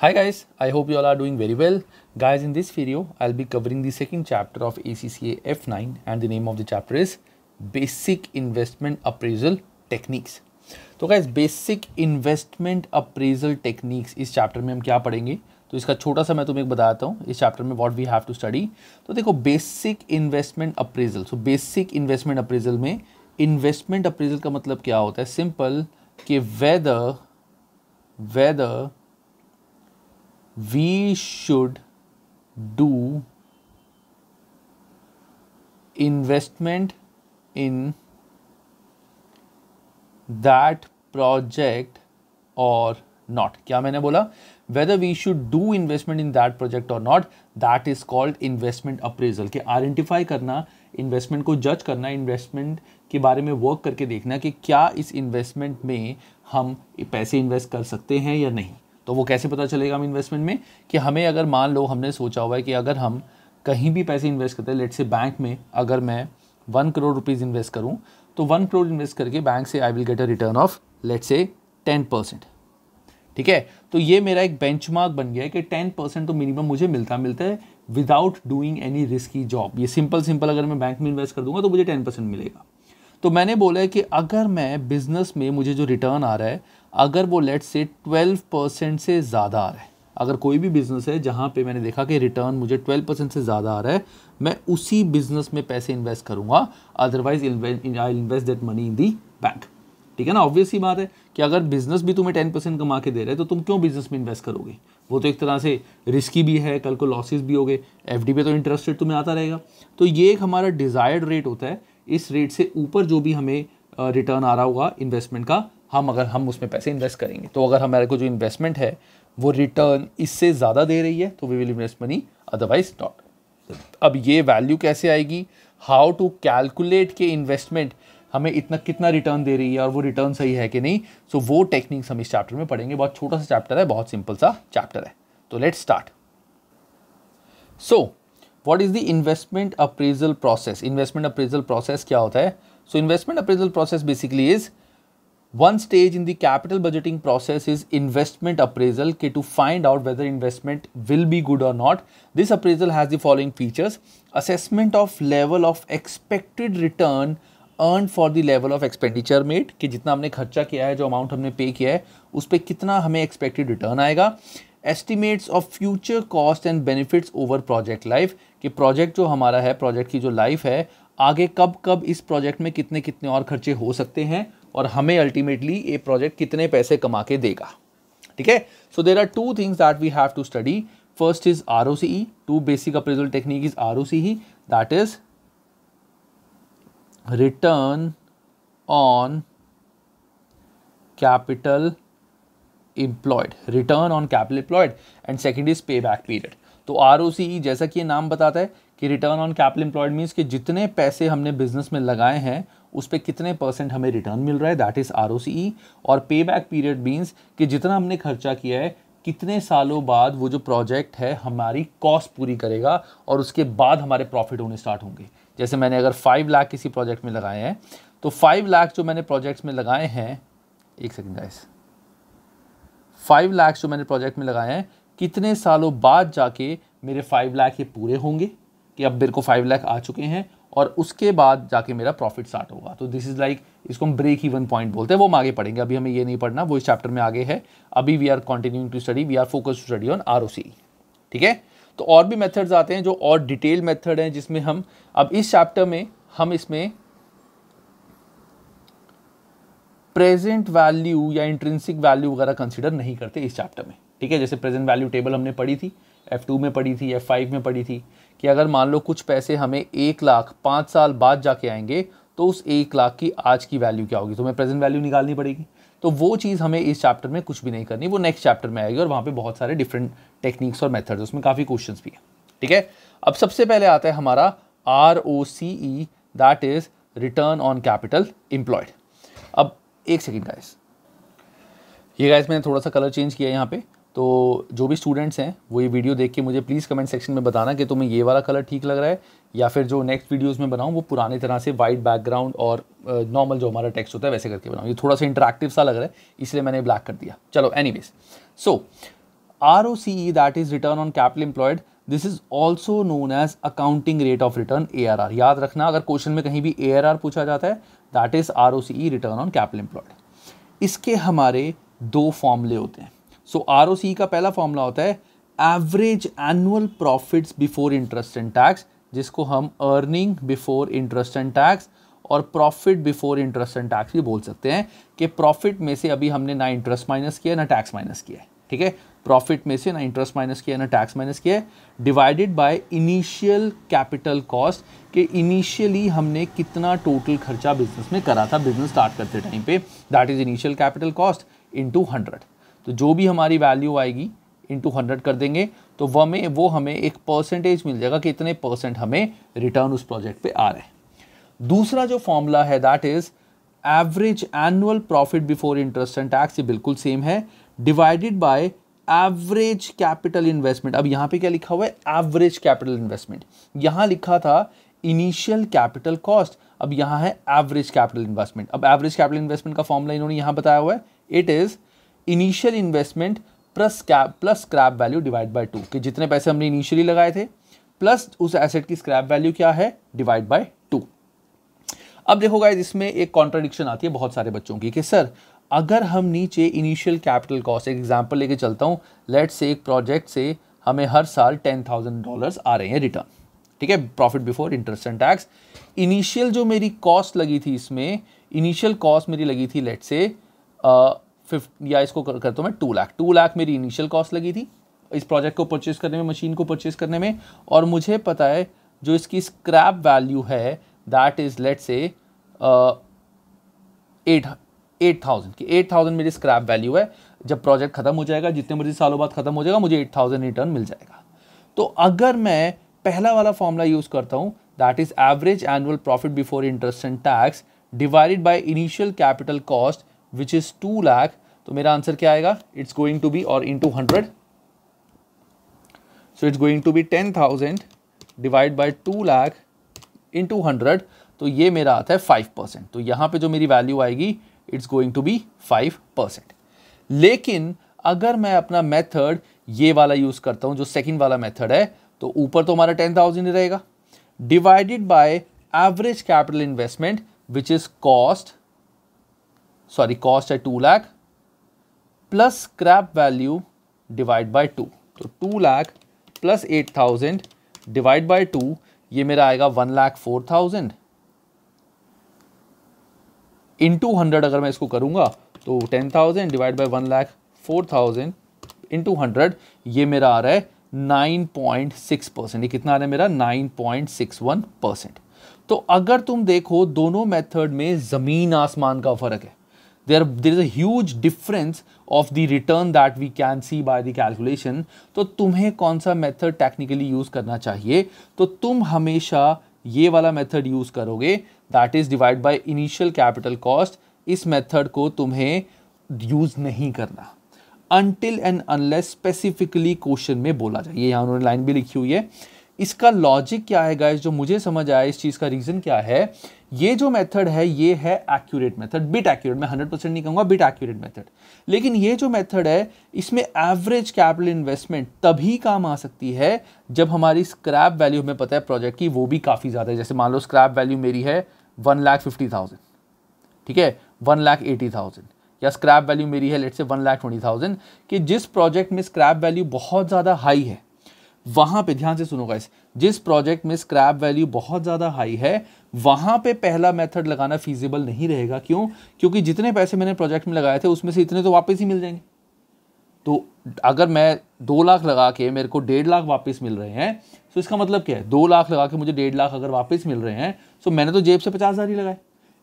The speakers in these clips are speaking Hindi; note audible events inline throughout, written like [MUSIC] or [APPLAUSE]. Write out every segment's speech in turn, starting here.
Hi guys, I hope you all are doing very well. Guys, in this video, I'll be covering the second chapter of ACCA F9 and the name of the chapter is Basic Investment Appraisal Techniques. तो guys basic investment appraisal techniques इस चैप्टर में हम क्या पढ़ेंगे तो इसका छोटा सा मैं तुम्हें एक बताता हूँ इस चैप्टर में what we have to study तो देखो basic investment appraisal so basic investment appraisal में इन्वेस्टमेंट अप्रेजल का मतलब क्या होता है सिंपल कि whether whether we should do investment in that project or not क्या मैंने बोला whether we should do investment in that project or not that is called investment appraisal के identify करना investment को judge करना investment के बारे में work करके देखना कि क्या इस investment में हम पैसे invest कर सकते हैं या नहीं तो वो कैसे पता चलेगा हम इन्वेस्टमेंट में कि हमें अगर मान लो हमने सोचा हुआ है कि अगर हम कहीं भी पैसे इन्वेस्ट करते हैं लेट से बैंक में अगर मैं वन करोड़ रुपीज़ इन्वेस्ट करूँ तो वन करोड़ इन्वेस्ट करके बैंक से I will get a return of let say ten percent ठीक है तो ये मेरा एक बेंचमार्क बन गया है कि टेन परसेंट तो मिनिमम मुझे मिलता मिलता है without doing any risky job ये सिंपल सिंपल अगर मैं बैंक में इन्वेस्ट कर दूंगा तो मुझे टेन परसेंट मिलेगा तो मैंने बोला है कि अगर मैं बिजनेस में मुझे जो रिटर्न आ रहा है अगर वो लेट से ट्वेल्व परसेंट से ज़्यादा आ रहा है अगर कोई भी बिज़नेस है जहाँ पे मैंने देखा कि रिटर्न मुझे ट्वेल्व परसेंट से ज़्यादा आ रहा है मैं उसी बिज़नेस में पैसे इन्वेस्ट करूँगा otherwise I invest that money in the bank ठीक है ना ऑब्वियस ही बात है कि अगर बिज़नेस भी तुम्हें टेन परसेंट कमा के दे रहे हैं तो तुम क्यों बिज़नेस में इन्वेस्ट करोगे वो तो एक तरह से रिस्की भी है कल को लॉसेज भी हो गए एफ पे तो इंटरेस्ट रेट तुम्हें आता रहेगा तो ये एक हमारा डिज़ायर्ड रेट होता है इस रेट से ऊपर जो भी हमें रिटर्न आ रहा होगा इन्वेस्टमेंट का हम अगर हम उसमें पैसे इन्वेस्ट करेंगे तो अगर हमारे को जो इन्वेस्टमेंट है वो रिटर्न इससे ज़्यादा दे रही है तो we will invest money otherwise not अब ये वैल्यू कैसे आएगी हाउ टू कैलकुलेट के इन्वेस्टमेंट हमें इतना कितना रिटर्न दे रही है और वो रिटर्न सही है कि नहीं सो so, वो टेक्निक्स हम इस चैप्टर में पढ़ेंगे बहुत छोटा सा चैप्टर है बहुत सिंपल सा चैप्टर है तो let start so what is the investment appraisal process investment appraisal process क्या होता है so investment appraisal process basically is One stage in the capital budgeting process is investment appraisal okay, to find out whether investment will be good or not. This appraisal has the following features. Assessment of level of expected return earned for the level of expenditure made कि जितना हमने खर्चा किया है जो अमाउंट हमने पे किया है उस पर कितना हमें एक्सपेक्टेड रिटर्न आएगा estimates of future cost and benefits over project life कि प्रोजेक्ट जो हमारा है प्रोजेक्ट की जो लाइफ है आगे कब कब इस प्रोजेक्ट में कितने कितने और खर्चे हो सकते हैं और हमें अल्टीमेटली ये प्रोजेक्ट कितने पैसे कमा के देगा ठीक है so there are two things that we have to study first is R O C E two basic appraisal technique is R O C E that is return on capital employed return on capital employed and second is pay back period तो आर ओ सी ई जैसा कि ये नाम बताता है कि return on capital employed means कि जितने पैसे हमने बिजनेस में लगाए हैं उस पर कितने परसेंट हमें रिटर्न मिल रहा है दैट इज़ आर और पे बैक पीरियड मीन्स कि जितना हमने खर्चा किया है कितने सालों बाद वो जो प्रोजेक्ट है हमारी कॉस्ट पूरी करेगा और उसके बाद हमारे प्रॉफिट होने स्टार्ट होंगे जैसे मैंने अगर फाइव लाख किसी प्रोजेक्ट में लगाए हैं तो फाइव लाख जो मैंने प्रोजेक्ट्स में लगाए हैं एक सेकेंड गाइस फाइव लाख जो मैंने प्रोजेक्ट में लगाए हैं कितने सालों बाद जाके मेरे फाइव लाख ये पूरे होंगे कि अब मेरे को फाइव लाख आ चुके हैं और उसके बाद जाके मेरा प्रॉफिट स्टार्ट होगा तो दिस इज़ लाइक इसको हम ब्रेक इवन पॉइंट बोलते हैं वो हम आगे पढ़ेंगे अभी हमें ये नहीं पढ़ना वो इस चैप्टर में आगे है अभी we are continuing to study we are focus to study on R ठीक है तो और भी मेथड्स आते हैं जो और डिटेल मेथड हैं जिसमें हम अब इस चैप्टर में हम इसमें प्रेजेंट वैल्यू या इंट्रेंसिक वैल्यू वगैरह कंसिडर नहीं करते इस चैप्टर में ठीक है जैसे प्रेजेंट वैल्यू टेबल हमने पढ़ी थी एफ टू में पढ़ी थी एफ फाइव में पढ़ी थी कि अगर मान लो कुछ पैसे हमें एक लाख पाँच साल बाद जाके आएंगे तो उस एक लाख की आज की वैल्यू क्या होगी तो हमें प्रेजेंट वैल्यू निकालनी पड़ेगी तो वो चीज़ हमें इस चैप्टर में कुछ भी नहीं करनी वो नेक्स्ट चैप्टर में आएगी और वहाँ पर बहुत सारे डिफरेंट टेक्निक्स और मेथड्स उसमें काफ़ी क्वेश्चन भी हैं ठीक है अब सबसे पहले आता है हमारा R O C E that is return on capital employed अब एक सेकेंड का ये गाइस मैंने थोड़ा सा कलर चेंज किया यहाँ पे तो जो भी स्टूडेंट्स हैं वो ये वीडियो देख के मुझे प्लीज़ कमेंट सेक्शन में बताना कि तुम्हें ये वाला कलर ठीक लग रहा है या फिर जो नेक्स्ट वीडियोस में बनाऊँ वो पुराने तरह से वाइट बैकग्राउंड और नॉर्मल जो हमारा टेक्स्ट होता है वैसे करके बनाऊँ ये थोड़ा सा इंटरेक्टिव सा लग रहा है इसलिए मैंने ब्लैक कर दिया चलो any so R O C E that is return on capital employed this is also known as accounting rate of return A R R याद रखना अगर क्वेश्चन में कहीं भी ए आर आर पूछा जाता है that is R O C E return on capital employed इसके हमारे दो फॉर्मले होते हैं सो आर का पहला फॉर्मूला होता है average annual profits before interest and tax जिसको हम earning before interest and tax और profit before interest and tax भी बोल सकते हैं कि प्रॉफिट में से अभी हमने ना इंटरेस्ट माइनस किया ना टैक्स माइनस किया ठीक है प्रॉफिट में से ना इंटरेस्ट माइनस किया ना टैक्स माइनस किया divided by initial capital cost कि इनिशियली हमने कितना टोटल खर्चा बिजनेस में करा था बिजनेस स्टार्ट करते टाइम पे that is initial capital cost into hundred तो जो भी हमारी वैल्यू आएगी टू हंड्रेड कर देंगे तो वह में वो हमें एक परसेंटेज मिल जाएगा कि इतने परसेंट हमें रिटर्न उस प्रोजेक्ट पे आ रहे हैं दूसरा जो फॉर्मूला है that is average annual profit before interest and tax ये बिल्कुल सेम है divided by average capital investment अब यहाँ पे क्या लिखा हुआ है एवरेज कैपिटल इन्वेस्टमेंट यहाँ लिखा था इनिशियल कैपिटल कॉस्ट अब यहाँ है एवरेज कैपिटल इन्वेस्टमेंट अब एवरेज कैपिटल इन्वेस्टमेंट का फॉर्मूला इन्होंने यहाँ बताया हुआ है it is initial investment plus cap plus scrap value divide by two कि जितने पैसे हमने इनिशियली लगाए थे प्लस उस एसेट की स्क्रैप वैल्यू क्या है डिवाइड बाय टू अब देखो गाइज इसमें एक कॉन्ट्राडिक्शन आती है बहुत सारे बच्चों की कि सर अगर हम नीचे इनिशियल कैपिटल कॉस्ट एक एग्जाम्पल लेके चलता हूँ लेट से एक प्रोजेक्ट से हमें हर साल टेन थाउजेंड डॉलर आ रहे हैं रिटर्न ठीक है profit before interest and tax initial जो मेरी कॉस्ट लगी थी इसमें इनिशियल कॉस्ट मेरी लगी थी लेट से फिफ्ट या इसको करता हूँ मैं टू लाख टू लाख मेरी इनिशियल कॉस्ट लगी थी इस प्रोजेक्ट को परचेज़ करने में मशीन को परचेज़ करने में और मुझे पता है जो इसकी स्क्रैप वैल्यू है that is let say eight eight thousand की एट थाउजेंड मेरी स्क्रैप वैल्यू है जब प्रोजेक्ट ख़त्म हो जाएगा जितने मर्जी सालों बाद ख़त्म हो जाएगा मुझे एट थाउजेंड रिटर्न मिल जाएगा तो अगर मैं पहला वाला फॉर्मूला यूज़ करता हूँ that is average annual profit before interest and tax divided by initial capital cost which is two lakh तो मेरा आंसर क्या आएगा इट्स गोइंग टू बी और into hundred so it's going to be ten thousand divide by two lakh into hundred तो ये मेरा आता है फाइव परसेंट तो यहां पे जो मेरी वैल्यू आएगी it's going to be five percent लेकिन अगर मैं अपना मेथड ये वाला यूज़ करता हूं जो सेकंड वाला मेथड है तो ऊपर तो हमारा टेन थाउजेंड ही रहेगा divided by average capital investment which is cost sorry cost है two lakh plus scrap value divide by two तो two lakh plus eight thousand divide by two ये मेरा आएगा वन लाख फोर थाउजेंड इन टू हंड्रेड अगर मैं इसको करूंगा तो ten thousand divide by one lakh four thousand in into hundred ये मेरा आ रहा है नाइन पॉइंट सिक्स परसेंट ये कितना आ रहा है मेरा nine point six one percent तो अगर तुम देखो दोनों मेथड में ज़मीन आसमान का फ़र्क है there there is a huge difference of the return that we can see by the calculation तो तुम्हें कौन सा method technically use करना चाहिए तो तुम हमेशा ये वाला method use करोगे that is divide by initial capital cost इस method को तुम्हें use नहीं करना until and unless specifically question में बोला जाए ये यहाँ उन्होंने line भी लिखी हुई है इसका लॉजिक क्या है गाइज जो मुझे समझ आया इस चीज़ का रीज़न क्या है ये जो मेथड है ये है एक्यूरेट मेथड बिट एक्यूरेट मैं 100 परसेंट नहीं कहूँगा बिट एक्यूरेट मेथड लेकिन ये जो मेथड है इसमें एवरेज कैपिटल इन्वेस्टमेंट तभी काम आ सकती है जब हमारी स्क्रैप वैल्यू हमें पता है प्रोजेक्ट की वो भी काफ़ी ज़्यादा है जैसे मान लो स्क्रैप वैल्यू मेरी है वन लाख फिफ्टी थाउजेंड ठीक है वन लाख एटी थाउजेंड या स्क्रैप वैल्यू मेरी है लेट से वन लाख ट्वेंटी थाउजेंड कि जिस प्रोजेक्ट में स्क्रैप वैल्यू बहुत ज़्यादा हाई है वहां पे ध्यान से सुनो गाइस जिस प्रोजेक्ट में स्क्रैप वैल्यू बहुत ज़्यादा हाई है वहां पे पहला मेथड लगाना फीजिबल नहीं रहेगा क्यों क्योंकि जितने पैसे मैंने प्रोजेक्ट में लगाए थे उसमें से इतने तो वापस ही मिल जाएंगे तो अगर मैं दो लाख लगा के मेरे को डेढ़ लाख वापस मिल रहे हैं तो इसका मतलब क्या है दो लाख लगा के मुझे डेढ़ लाख अगर वापस मिल रहे हैं तो मैंने तो जेब से पचास हज़ार ही लगाए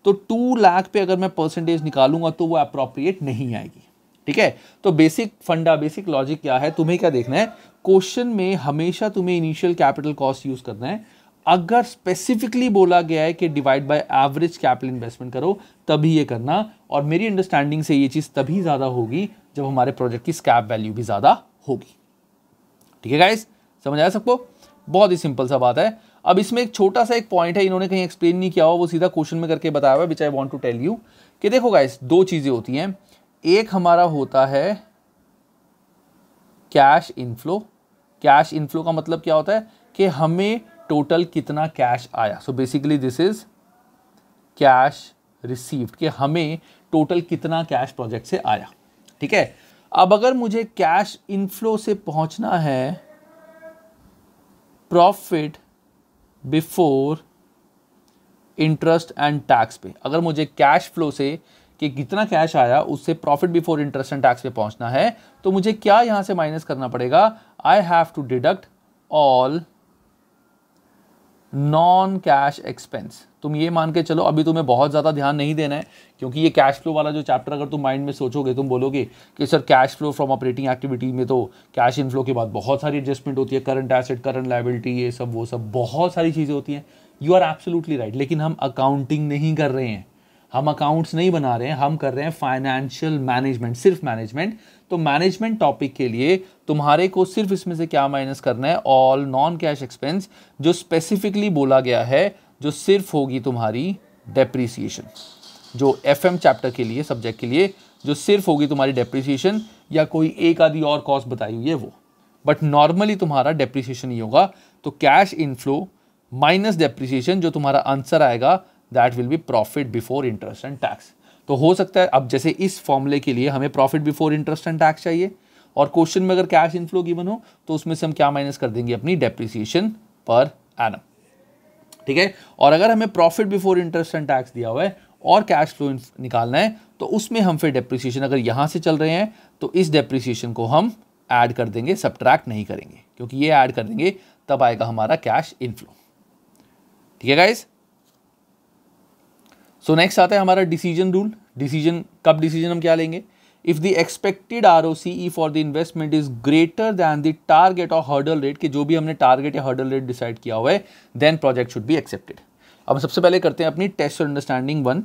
तो टू लाख पे अगर मैं परसेंटेज निकालूंगा तो वो अप्रोप्रिएट नहीं आएगी ठीक है तो बेसिक फंडा बेसिक लॉजिक क्या है तुम्हें क्या देखना है क्वेश्चन में हमेशा तुम्हें इनिशियल कैपिटल कॉस्ट यूज करना है अगर स्पेसिफिकली बोला गया है कि divide by average capital investment करो तभी ये करना और मेरी अंडरस्टैंडिंग से ये चीज़ तभी ज़्यादा होगी जब हमारे प्रोजेक्ट की स्कैप वैल्यू भी ज़्यादा होगी ठीक है गाइस समझ आया सबको बहुत ही सिंपल सा बात है अब इसमें एक छोटा सा एक पॉइंट है इन्होंने कहीं एक्सप्लेन नहीं किया हुआ वो सीधा क्वेश्चन में करके बताया हुआ which I want to tell you कि देखो गाइस दो चीज़ें होती हैं एक हमारा होता है कैश इनफ्लो कैश इनफ्लो का मतलब क्या होता है कि हमें टोटल कितना कैश आया so basically this is cash received कि हमें टोटल कितना कैश प्रोजेक्ट से आया ठीक है अब अगर मुझे कैश इनफ्लो से पहुंचना है profit before interest and tax पे अगर मुझे कैश फ्लो से कि कितना कैश आया उससे profit before interest and tax पे पहुंचना है तो मुझे क्या यहां से माइनस करना पड़ेगा I have to deduct all non cash expense तुम ये मान के चलो अभी तुम्हें बहुत ज़्यादा ध्यान नहीं देना है क्योंकि ये कैश फ्लो वाला जो चैप्टर अगर तुम माइंड में सोचोगे तुम बोलोगे कि sir cash flow from operating activity में तो कैश इनफ्लो के बाद बहुत सारी एडजस्टमेंट होती है करंट एसेट करंट लाइबिलिटी ये सब वो सब बहुत सारी चीज़ें होती हैं यू आर एब्सोल्युटली राइट लेकिन हम अकाउंटिंग नहीं कर रहे हैं हम अकाउंट्स नहीं बना रहे हैं हम कर रहे हैं फाइनेंशियल मैनेजमेंट सिर्फ मैनेजमेंट तो मैनेजमेंट टॉपिक के लिए तुम्हारे को सिर्फ इसमें से क्या माइनस करना है ऑल नॉन कैश एक्सपेंस जो स्पेसिफिकली बोला गया है जो सिर्फ होगी तुम्हारी डेप्रीसिएशन जो एफ चैप्टर के लिए सब्जेक्ट के लिए जो सिर्फ होगी तुम्हारी डेप्रिसिएशन या कोई एक आदि और कॉस्ट बताई हुई है वो बट नॉर्मली तुम्हारा डेप्रिसिएशन ही होगा तो कैश इनफ्लो माइनस डेप्रिसिएशन जो तुम्हारा आंसर आएगा that will be profit before interest and tax तो हो सकता है अब जैसे इस फॉर्मूले के लिए हमें profit before interest and tax चाहिए और क्वेश्चन में अगर कैश इनफ्लो गिवन हो तो उसमें से हम क्या माइनस कर देंगे अपनी डेप्रिसिएशन पर एनम ठीक है और अगर हमें profit before interest and tax दिया हुआ है और कैश फ्लो निकालना है तो उसमें हम फिर डेप्रिसिएशन अगर यहाँ से चल रहे हैं तो इस डेप्रिसिएशन को हम ऐड कर देंगे सब्ट्रैक्ट नहीं करेंगे क्योंकि ये ऐड कर देंगे तब आएगा हमारा कैश इनफ्लो ठीक है गाइज़ सो नेक्स्ट आता है हमारा डिसीजन रूल डिसीजन कब डिसीजन हम क्या लेंगे if the expected R O C E for the investment is greater than the target of hurdle rate के जो भी हमने टारगेट या हर्डल रेट डिसाइड किया हुआ है then project should be accepted अब सबसे पहले करते हैं अपनी टेस्ट अंडरस्टैंडिंग वन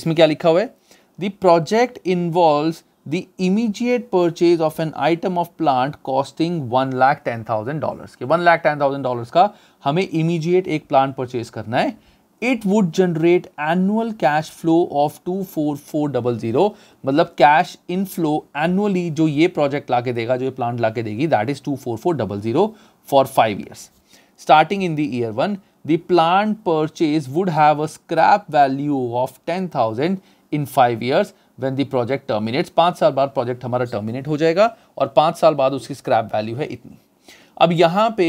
इसमें क्या लिखा हुआ है the project involve the immediate purchase of an item of plant costing one lakh ten thousand dollars के one lakh ten thousand dollars का हमें इमीजिएट एक प्लांट परचेज करना है it would generate annual cash flow of two four four double zero मतलब कैश इन फ्लो एनुअली जो ये प्रोजेक्ट ला के देगा जो ये प्लांट ला के देगी that is two four four double zero for five years starting in the one the plant purchase would have a scrap value of ten thousand in five years when the project terminates 5 साल बाद प्रोजेक्ट हमारा टर्मिनेट हो जाएगा और 5 साल बाद उसकी स्क्रैप वैल्यू है इतनी अब यहाँ पे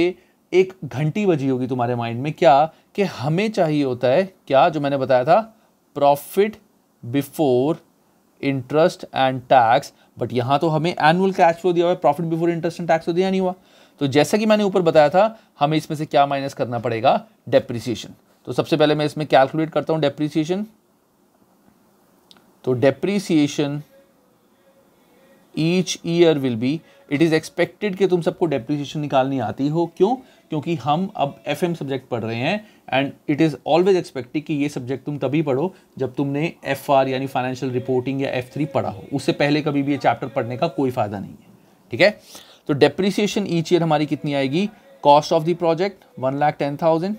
एक घंटी बजी होगी तुम्हारे माइंड में क्या कि हमें चाहिए होता है क्या जो मैंने बताया था profit before interest and tax but यहां तो हमें एनुअल कैश फ्लो दिया हुआ है profit before interest and tax तो दिया नहीं हुआ तो जैसा कि मैंने ऊपर बताया था हमें इसमें से क्या माइनस करना पड़ेगा डेप्रिसिएशन तो सबसे पहले मैं इसमें कैलकुलेट करता हूं डेप्रिसिएशन तो depreciation each year will be it is expected कि तुम सबको डेप्रिसिएशन निकालनी आती हो क्यों क्योंकि हम अब एफ सब्जेक्ट पढ़ रहे हैं and it is always expected कि ये सब्जेक्ट तुम तभी पढ़ो जब तुमने एफ यानी फाइनेंशियल रिपोर्टिंग या एफ पढ़ा हो उससे पहले कभी भी ये चैप्टर पढ़ने का कोई फ़ायदा नहीं है ठीक है तो डेप्रिसिएशन ईच ईयर हमारी कितनी आएगी cost of the project one lakh ten thousand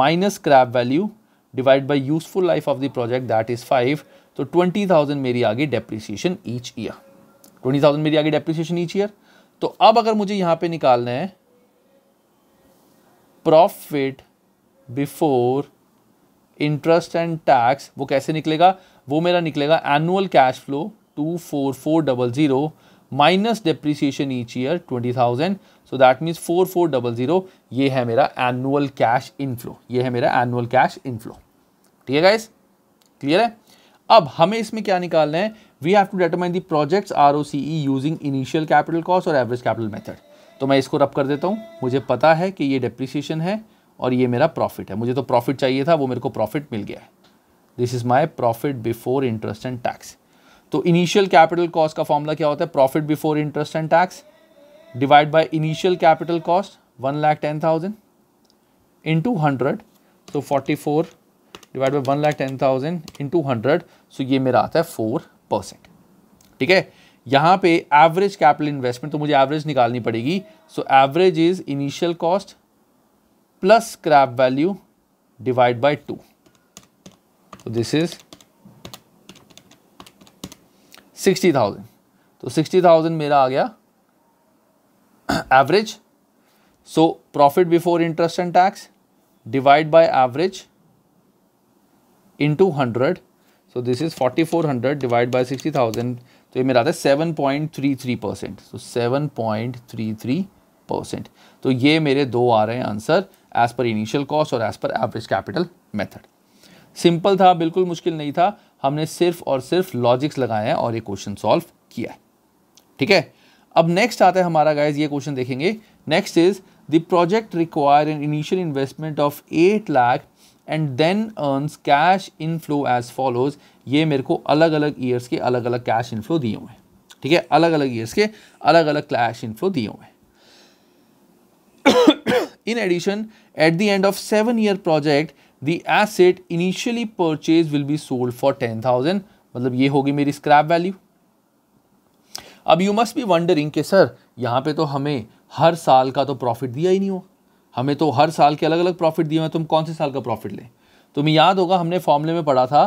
minus scrap value divide by useful life of the project that is five तो ट्वेंटी थाउजेंड मेरी आगे depreciation each year twenty thousand मेरी आगे डेप्रिसिएशन ईच ईयर तो अब अगर मुझे यहाँ पे निकालना है profit before interest and tax वो कैसे निकलेगा वो मेरा निकलेगा annual cash flow two four four double zero minus depreciation each year twenty thousand so that means four four double zero ये है मेरा एनुअल कैश इनफ्लो ये है मेरा एनुअल कैश इनफ्लो ठीक है गाइस क्लियर है अब हमें इसमें क्या निकालना है we have to determine the project's R O C E using initial capital cost और एवरेज कैपिटल मेथड तो मैं इसको रब कर देता हूँ मुझे पता है कि ये डिप्रिसिएशन है और ये मेरा प्रॉफिट है मुझे तो प्रॉफिट चाहिए था वो मेरे को प्रॉफिट मिल गया है this is my profit before interest and tax तो इनिशियल कैपिटल कॉस्ट का फॉर्मूला क्या होता है profit before interest and tax divide by initial capital cost one lakh ten thousand into hundred तो forty four divide by one lakh ten thousand in into hundred so ये मेरा आता है फोर परसेंट ठीक है यहाँ पे एवरेज कैपिटल इन्वेस्टमेंट तो मुझे एवरेज निकालनी पड़ेगी so average is initial cost plus scrap value divide by two तो दिस इज सिक्सटी थाउजेंड तो सिक्सटी थाउजेंड मेरा आ गया average so profit before interest and tax divide by average into hundred so this is forty four hundred divide by sixty thousand तो ये मेरा आता है seven point three three percent तो seven point three three percent तो ये मेरे दो आ रहे हैं answer as per initial cost और as per average capital method simple था बिल्कुल मुश्किल नहीं था हमने सिर्फ और सिर्फ लॉजिक्स लगाए हैं और ये क्वेश्चन सॉल्व किया है ठीक है अब नेक्स्ट आता है हमारा गाइज ये क्वेश्चन देखेंगे next is the project require an initial investment of eight lakh and then earns cash inflow as follows ये मेरे को अलग अलग ईयर्स के अलग अलग कैश इनफ्लो दिए हुए हैं ठीक है अलग अलग ईयर्स के अलग अलग कैश इनफ्लो दिए हुए हैं addition at the end of seven year project the asset initially purchase will be sold for ten thousand मतलब ये होगी मेरी स्क्रैप वैल्यू अब यू मस्ट बी वंडरिंग के सर यहाँ पे तो हमें हर साल का तो प्रॉफिट दिया ही नहीं हुआ हमें तो हर साल के अलग अलग प्रॉफिट दिए हैं तुम कौन से साल का प्रॉफिट लें तुम्हें याद होगा हमने फॉर्मूले में पढ़ा था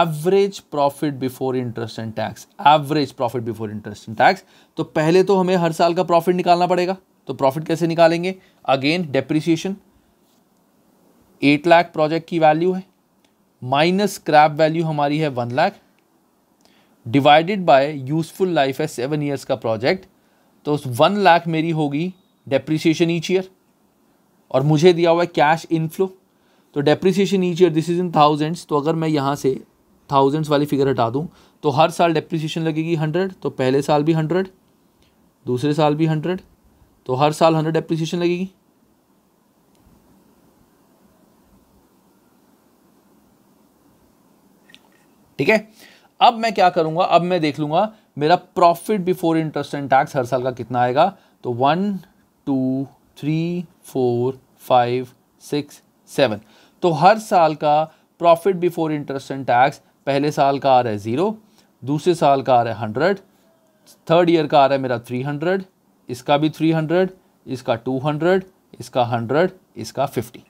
average profit before interest and tax average profit before interest and tax तो पहले तो हमें हर साल का प्रॉफिट निकालना पड़ेगा तो प्रॉफिट कैसे निकालेंगे again depreciation eight lakh project की वैल्यू है माइनस क्रैप वैल्यू हमारी है one lakh divided by useful life है सेवन ईयर्स का प्रोजेक्ट तो उस वन लाख मेरी होगी डेप्रिसिएशन ईच ईयर और मुझे दिया हुआ है कैश इनफ्लो तो depreciation each year this is in thousands तो अगर मैं यहाँ से थाउजेंड्स वाली फिगर हटा दूँ तो हर साल डेप्रिसिएशन लगेगी हंड्रेड तो पहले साल भी हंड्रेड दूसरे साल भी हंड्रेड तो हर साल हंड्रेड डेप्रिसिएशन लगेगी ठीक है अब मैं क्या करूंगा अब मैं देख लूंगा मेरा profit before interest and tax हर साल का कितना आएगा तो one two three four five six seven तो हर साल का profit before interest and tax पहले साल का आ रहा है ज़ीरो दूसरे साल का आ रहा है हंड्रेड थर्ड ईयर का आ रहा है मेरा थ्री हंड्रेड इसका भी थ्री हंड्रेड इसका टू हंड्रेड इसका हंड्रेड इसका fifty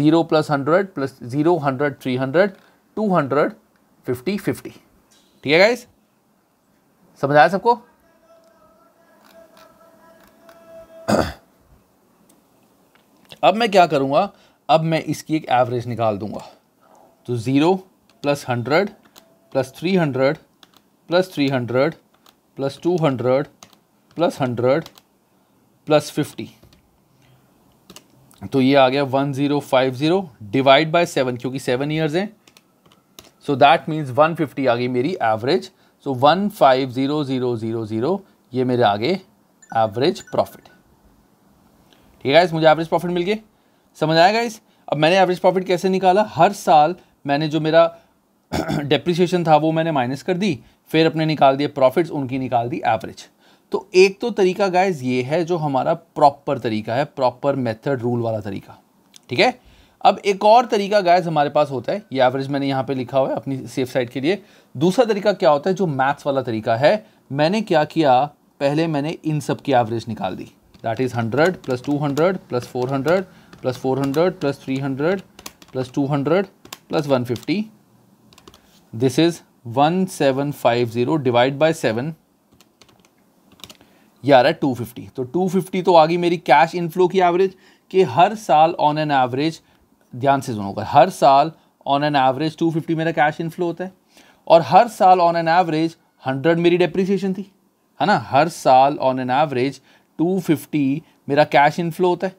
zero plus hundred plus zero hundred three hundred two hundred fifty fifty ठीक है गाइस समझाया सबको अब मैं क्या करूँगा अब मैं इसकी एक एवरेज निकाल दूँगा तो zero plus hundred plus three hundred plus three hundred plus two hundred plus hundred plus fifty तो ये आ गया one zero five zero divide by seven क्योंकि सेवन ईयर्स हैं so that means one fifty आ गई मेरी average so one five zero zero zero zero ये मेरे आगे एवरेज प्रॉफिट ठीक है इस मुझे एवरेज प्रॉफिट मिल गया समझ आएगा इस अब मैंने एवरेज प्रॉफिट कैसे निकाला हर साल मैंने जो मेरा डेप्रिसिएशन [CLEARS THROAT] था वो मैंने माइनस कर दी फिर अपने निकाल दिए प्रॉफिट्स उनकी निकाल दी एवरेज तो एक तो तरीका गाइज ये है जो हमारा प्रॉपर तरीका है प्रॉपर मेथड रूल वाला तरीका ठीक है अब एक और तरीका गाइज हमारे पास होता है ये एवरेज मैंने यहाँ पे लिखा हुआ है अपनी सेफ साइड के लिए दूसरा तरीका क्या होता है जो मैथ्स वाला तरीका है मैंने क्या किया पहले मैंने इन सब की एवरेज निकाल दी that is hundred plus two hundred plus four hundred plus four hundred plus three hundred plus two hundred plus one fifty this is one 1750 divide by 7 यार है टू फिफ्टी तो टू फिफ्टी तो आ गई मेरी कैश इनफ्लो की एवरेज कि हर साल ऑन एन एवरेज ध्यान से सुनोगे हर साल on an average two fifty मेरा कैश इनफ्लो होता है और हर साल ऑन एन एवरेज हंड्रेड मेरी डेप्रिसिएशन थी है ना हर साल on an average two fifty मेरा कैश इनफ्लो होता है है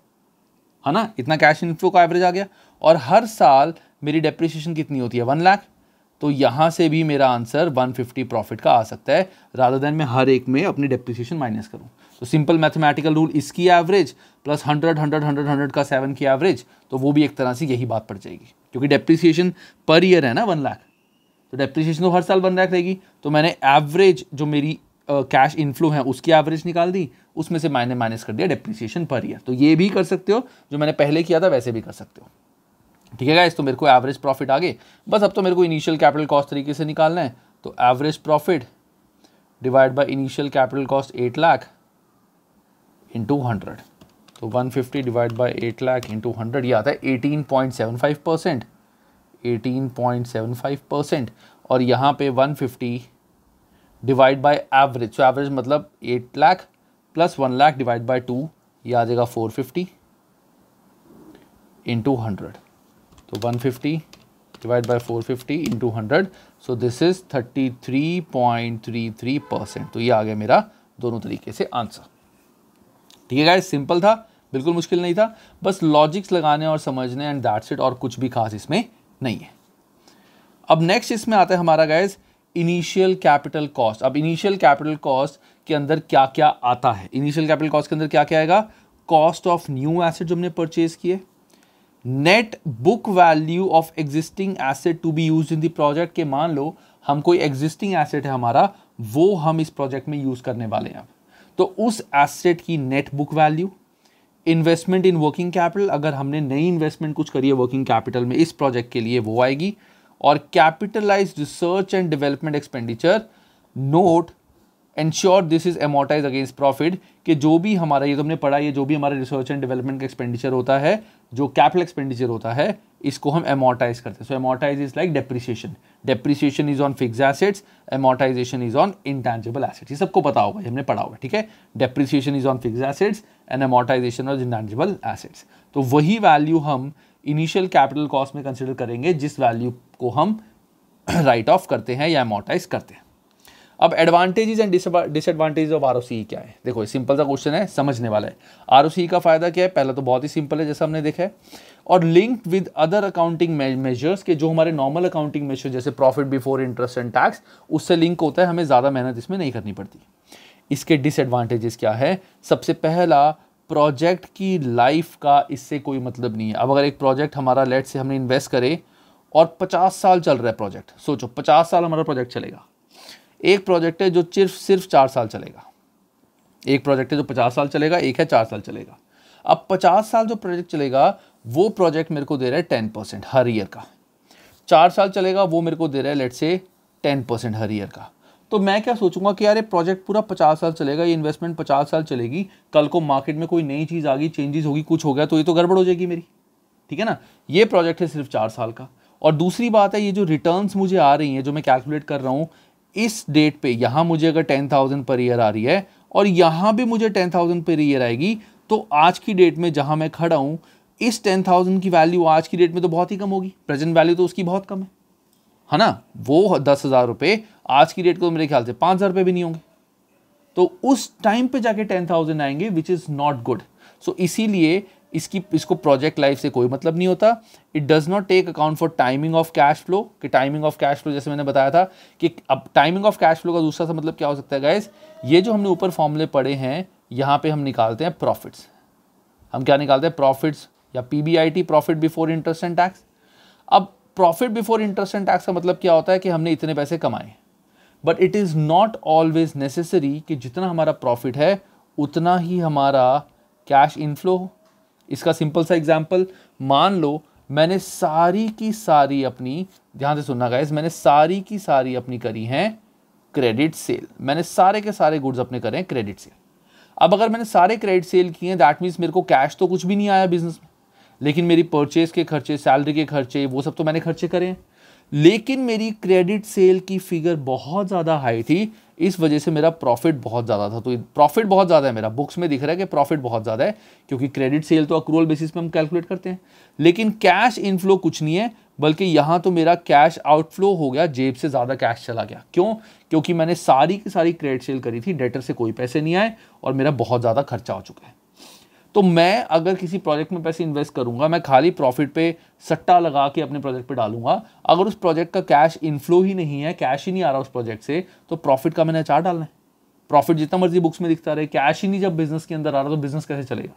हाँ ना इतना कैश इनफ्लो का एवरेज आ गया और हर साल मेरी डेप्रिसिएशन कितनी होती है वन लाख तो यहाँ से भी मेरा आंसर वन फिफ्टी प्रॉफिट का आ सकता है राधा देन मैं हर एक में अपनी डेप्रिसिएशन माइनस करूँ तो सिंपल मैथमेटिकल रूल इसकी average plus hundred hundred hundred hundred का सेवन की एवरेज तो वो भी एक तरह से यही बात पड़ जाएगी क्योंकि डेप्रिसिएशन पर ईयर है ना वन लाख तो डेप्रिसिएशन तो हर साल वन लाख रहेगी तो मैंने एवरेज जो मेरी कैश इनफ्लो है उसकी एवरेज निकाल दी उसमें से मैंने माइनस कर दिया डिप्रिसिएशन पर ईयर तो ये भी कर सकते हो जो मैंने पहले किया था वैसे भी कर सकते हो ठीक है गाइस तो मेरे को एवरेज प्रॉफिट आ गए बस अब तो मेरे को इनिशियल कैपिटल कॉस्ट तरीके से निकालना है तो average profit divide by initial capital cost eight lakh into hundred तो one fifty divide by eight lakh into hundred ये आता है eighteen point seven five percent eighteen point seven five percent और यहाँ पे one fifty divide by average so average मतलब eight lakh plus one lakh divide by two ये आ जाएगा फोर फिफ्टी इंटू हंड्रेड तो one fifty divide by four fifty into hundred so this is thirty three point three three percent तो ये आ गया मेरा दोनों तरीके से आंसर ठीक है गाइस सिंपल था बिल्कुल मुश्किल नहीं था बस लॉजिक्स लगाने और समझने एंड दैट्स इट और कुछ भी खास इसमें नहीं है अब नेक्स्ट इसमें आता है हमारा गाइज़ इनिशियल कैपिटल कॉस्ट अब इनिशियल कैपिटल कॉस्ट के अंदर क्या क्या आता है इनिशियल कैपिटल कॉस्ट के अंदर क्या क्या आएगा कॉस्ट ऑफ न्यू एसेट जो हमने परचेज किए net book value of existing asset to be use in the project के मान लो हम कोई एग्जिस्टिंग एसेट है हमारा वो हम इस प्रोजेक्ट में यूज़ करने वाले हैं तो उस एसेट की net book value investment in working capital अगर हमने नई इन्वेस्टमेंट कुछ करी है वर्किंग कैपिटल में इस प्रोजेक्ट के लिए वो आएगी और capitalise research and development expenditure note insure this is amortise against profit कि जो भी हमारा ये तो हमने पढ़ा ये जो भी हमारा रिसर्च एंड डेवलपमेंट का एक्सपेंडिचर होता है जो कैपिटल एक्सपेंडिचर होता है इसको हम एमोटाइज करते हैं so amortise is like depreciation depreciation is on fix assets amortisation is on intangible assets ये सबको पता होगा हमने पढ़ा होगा ठीक है depreciation is on fix assets and amortisation on intangible assets तो वही वैल्यू हम इनिशियल कैपिटल कॉस्ट में कंसिडर करेंगे जिस वैल्यू को हम राइट [CLEARS THROAT] ऑफ करते हैं या अमोटाइज करते हैं अब advantages and disadvantage of R क्या है देखो सिंपल सा क्वेश्चन है समझने वाला है आर का फ़ायदा क्या है पहला तो बहुत ही सिंपल है जैसा हमने देखा है और link with other accounting measures के जो हमारे नॉर्मल अकाउंटिंग मेजर जैसे profit before interest and tax उससे लिंक होता है हमें ज़्यादा मेहनत इसमें नहीं करनी पड़ती इसके डिसएडवांटेजेस क्या है सबसे पहला प्रोजेक्ट की लाइफ का इससे कोई मतलब नहीं है अब अगर एक प्रोजेक्ट हमारा लेट से हमने इन्वेस्ट करे और 50 साल चल रहा है प्रोजेक्ट सोचो 50 साल हमारा प्रोजेक्ट चलेगा एक प्रोजेक्ट है जो सिर्फ सिर्फ चार साल चलेगा एक प्रोजेक्ट है जो 50 साल चलेगा एक है चार साल चलेगा अब 50 साल जो प्रोजेक्ट चलेगा वो प्रोजेक्ट मेरे को दे रहा है टेन परसेंट हर ईयर का चार साल चलेगा वो मेरे को दे रहा है लेट से टेन परसेंट हर ईयर का तो मैं क्या सोचूंगा कि यार ये प्रोजेक्ट पूरा पचास साल चलेगा ये इन्वेस्टमेंट पचास साल चलेगी कल को मार्केट में कोई नई चीज़ आ गई चेंजेस होगी कुछ हो गया तो ये तो गड़बड़ हो जाएगी मेरी ठीक है ना ये प्रोजेक्ट है सिर्फ चार साल का और दूसरी बात है ये जो रिटर्न्स मुझे आ रही हैं जो मैं कैलकुलेट कर रहा हूँ इस डेट पे यहाँ मुझे अगर टेन थाउजेंड पर ईयर आ रही है और यहाँ भी मुझे टेन थाउजेंड पर ईयर आएगी तो आज की डेट में जहाँ मैं खड़ा हूँ इस टेन थाउजेंड की वैल्यू आज की डेट में तो बहुत ही कम होगी प्रेजेंट वैल्यू तो उसकी बहुत कम है है ना वो दस हज़ार रुपये आज की डेट को मेरे ख्याल से पाँच हज़ार रुपये भी नहीं होंगे तो उस टाइम पे जाके टेन थाउजेंड आएंगे which is not good so इसीलिए इसकी इसको प्रोजेक्ट लाइफ से कोई मतलब नहीं होता it does not take account for timing of cash flow कि टाइमिंग ऑफ कैश फ्लो जैसे मैंने बताया था कि अब टाइमिंग ऑफ कैश फ्लो का दूसरा सा मतलब क्या हो सकता है गाइज ये जो हमने ऊपर फॉर्मूले पढ़े हैं यहाँ पे हम निकालते हैं प्रॉफिट्स हम क्या निकालते हैं प्रॉफिट्स या P profit before interest and tax अब profit before interest and tax का मतलब क्या होता है कि हमने इतने पैसे कमाए but it is not always necessary कि जितना हमारा प्रॉफिट है उतना ही हमारा कैश इनफ्लो हो इसका सिंपल सा एग्जाम्पल मान लो मैंने सारी की सारी अपनी ध्यान से सुनना गाइज मैंने सारी की सारी अपनी करी है क्रेडिट सेल मैंने सारे के सारे गुड्स अपने करे हैं क्रेडिट सेल अब अगर मैंने सारे क्रेडिट सेल किए हैं दैट मीन्स मेरे को कैश तो कुछ भी नहीं आया बिजनेस में लेकिन मेरी परचेज के खर्चे सैलरी के खर्चे वो सब तो मैंने खर्चे करे हैं लेकिन मेरी क्रेडिट सेल की फिगर बहुत ज़्यादा हाई थी इस वजह से मेरा प्रॉफिट बहुत ज़्यादा था तो प्रॉफिट बहुत ज़्यादा है मेरा बुक्स में दिख रहा है कि प्रॉफिट बहुत ज़्यादा है क्योंकि क्रेडिट सेल तो अक्रूवल बेसिस पे हम कैलकुलेट करते हैं लेकिन कैश इनफ्लो कुछ नहीं है बल्कि यहाँ तो मेरा कैश आउटफ्लो हो गया जेब से ज़्यादा कैश चला गया क्यों क्योंकि मैंने सारी की सारी क्रेडिट सेल करी थी डेटर से कोई पैसे नहीं आए और मेरा बहुत ज़्यादा खर्चा हो चुका है तो मैं अगर किसी प्रोजेक्ट में पैसे इन्वेस्ट करूंगा मैं खाली प्रॉफिट पे सट्टा लगा के अपने प्रोजेक्ट पे डालूंगा अगर उस प्रोजेक्ट का कैश इनफ्लो ही नहीं है कैश ही नहीं आ रहा उस प्रोजेक्ट से तो प्रॉफिट का मैंने अचार डालना है प्रॉफिट जितना मर्जी बुक्स में दिखता रहे कैश ही नहीं जब बिजनेस के अंदर आ रहा तो बिजनेस कैसे चलेगा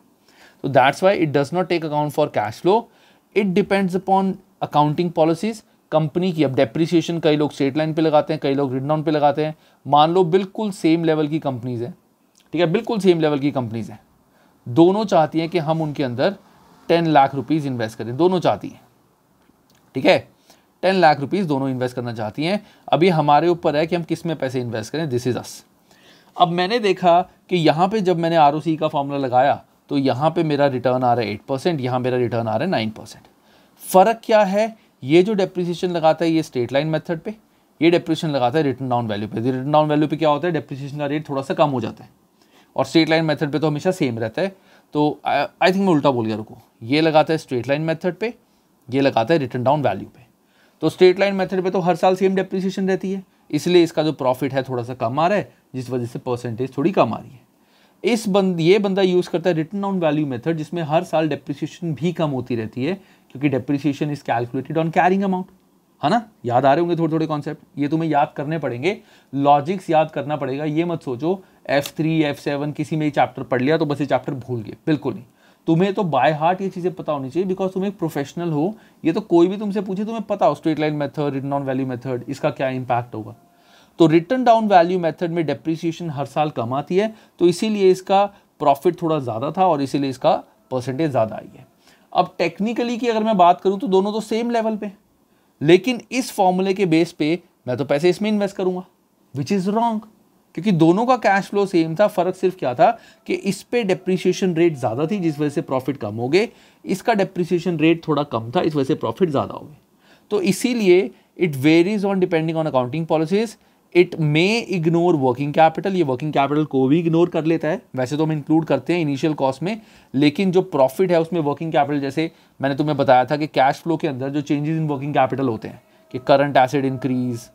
तो that's why it does not take account for cash flow it depends upon accounting policies company की अब डेप्रिसिएशन कई लोग स्ट्रेट लाइन पे लगाते हैं कई लोग डाउन पे लगाते हैं मान लो बिल्कुल सेम लेवल की कंपनीज हैं ठीक है बिल्कुल सेम लेवल की कंपनीज हैं दोनों चाहती हैं कि हम उनके अंदर टेन लाख रुपीज़ इन्वेस्ट करें दोनों चाहती हैं ठीक है टेन लाख रुपीज़ दोनों इन्वेस्ट करना चाहती हैं अभी हमारे ऊपर है कि हम किस में पैसे इन्वेस्ट करें दिस इज़ अस अब मैंने देखा कि यहां पे जब मैंने आर का फॉर्मूला लगाया तो यहां पे मेरा रिटर्न आ रहा है एट परसेंट यहां मेरा रिटर्न आ रहा है नाइन परसेंट फ़र्क क्या है ये जो डेप्रिसिएशन लगाता है ये स्टेट लाइन मेथड पे ये डेप्रिसिएशन लगाता है रिटर्न डाउन वैल्यू पे रिटर्न डाउन वैल्यू पे क्या होता है डेप्रिसिएशन का रेट थोड़ा सा कम हो जाता है और स्ट्रेट लाइन मेथड पे तो हमेशा सेम रहता है तो आई थिंक मैं उल्टा बोल गया रुको ये लगाता है स्ट्रेट लाइन मेथड पे ये लगाता है रिटर्न डाउन वैल्यू पे तो स्ट्रेट लाइन मेथड पे तो हर साल सेम डेप्रिसिएशन रहती है इसलिए इसका जो प्रॉफिट है थोड़ा सा कम आ रहा है जिस वजह से परसेंटेज थोड़ी कम आ रही है इस बंद ये बंदा यूज़ करता है रिटर्न डाउन वैल्यू मेथड जिसमें हर साल डेप्रिसिएशन भी कम होती रहती है क्योंकि depreciation is calculated on carrying amount है ना याद आ रहे होंगे थोड़े थोड़े कॉन्सेप्ट ये तुम्हें याद करने पड़ेंगे लॉजिक्स याद करना पड़ेगा ये मत सोचो एफ थ्री एफ सेवन किसी में ये चैप्टर पढ़ लिया तो बस ये चैप्टर भूल गए बिल्कुल नहीं तुम्हें तो बाय हार्ट ये चीज़ें पता होनी चाहिए बिकॉज तुम एक प्रोफेशनल हो ये तो कोई भी तुमसे पूछे तुम्हें पता हो straight line method return on value method इसका क्या इंपैक्ट होगा तो रिटर्न डाउन वैल्यू मेथड में डेप्रिसिएशन हर साल कम आती है तो इसीलिए इसका प्रॉफिट थोड़ा ज़्यादा था और इसीलिए इसका परसेंटेज ज़्यादा आई है अब टेक्निकली की अगर मैं बात करूँ तो दोनों तो सेम लेवल पे लेकिन इस फॉर्मूले के बेस पे मैं तो पैसे इसमें इन्वेस्ट करूँगा विच इज़ रॉन्ग क्योंकि दोनों का कैश फ्लो सेम था फर्क सिर्फ क्या था कि इस पे डेप्रिसिएशन रेट ज़्यादा थी जिस वजह से प्रॉफिट कम हो गए इसका डेप्रिसिएशन रेट थोड़ा कम था इस वजह से प्रॉफिट ज़्यादा हो गए तो इसीलिए it varies on depending on accounting policies it may ignore working capital ये वर्किंग कैपिटल को भी इग्नोर कर लेता है वैसे तो हम इंक्लूड करते हैं इनिशियल कॉस्ट में लेकिन जो प्रॉफिट है उसमें वर्किंग कैपिटल जैसे मैंने तुम्हें बताया था कि कैश फ्लो के अंदर जो चेंजेस इन वर्किंग कैपिटल होते हैं कि करंट एसिड इंक्रीज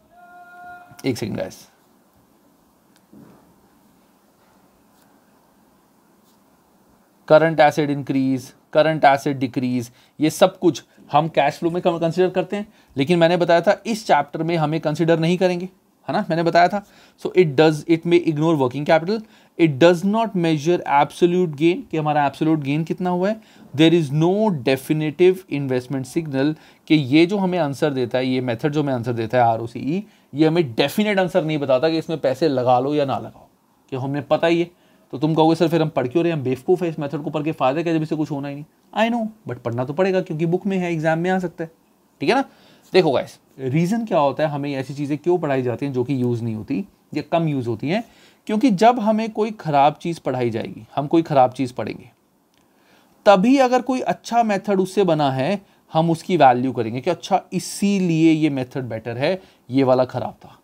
एक second guys current asset increase current asset decrease ये सब कुछ हम कैश फ्लो में कंसिडर करते हैं लेकिन मैंने बताया था इस चैप्टर में हमें कंसिडर नहीं करेंगे है ना मैंने बताया था so it does it may ignore working capital it does not measure absolute gain कि हमारा एब्सोल्यूट गेन कितना हुआ है there is no definitive investment signal कि ये जो हमें आंसर देता है ये मेथड जो हमें आंसर देता है आर ओ सी ई ये हमें डेफिनेट आंसर नहीं बताता कि इसमें पैसे लगा लो या ना लगाओ कि हमें पता ही है तो तुम कहोगे सर फिर हम पढ़ क्यों रहे हम बेवकूफ़ है इस मेथड को पढ़ के फ़ायदा क्या जब इससे कुछ होना ही नहीं आई नो बट पढ़ना तो पड़ेगा क्योंकि बुक में है एग्जाम में आ सकता है ठीक है ना देखो गाइस रीज़न क्या होता है हमें ऐसी चीज़ें क्यों पढ़ाई जाती हैं जो कि यूज़ नहीं होती या कम यूज़ होती हैं क्योंकि जब हमें कोई ख़राब चीज़ पढ़ाई जाएगी हम कोई ख़राब चीज़ पढ़ेंगे तभी अगर कोई अच्छा मेथड उससे बना है हम उसकी वैल्यू करेंगे कि अच्छा इसीलिए ये मेथड बेटर है ये वाला ख़राब था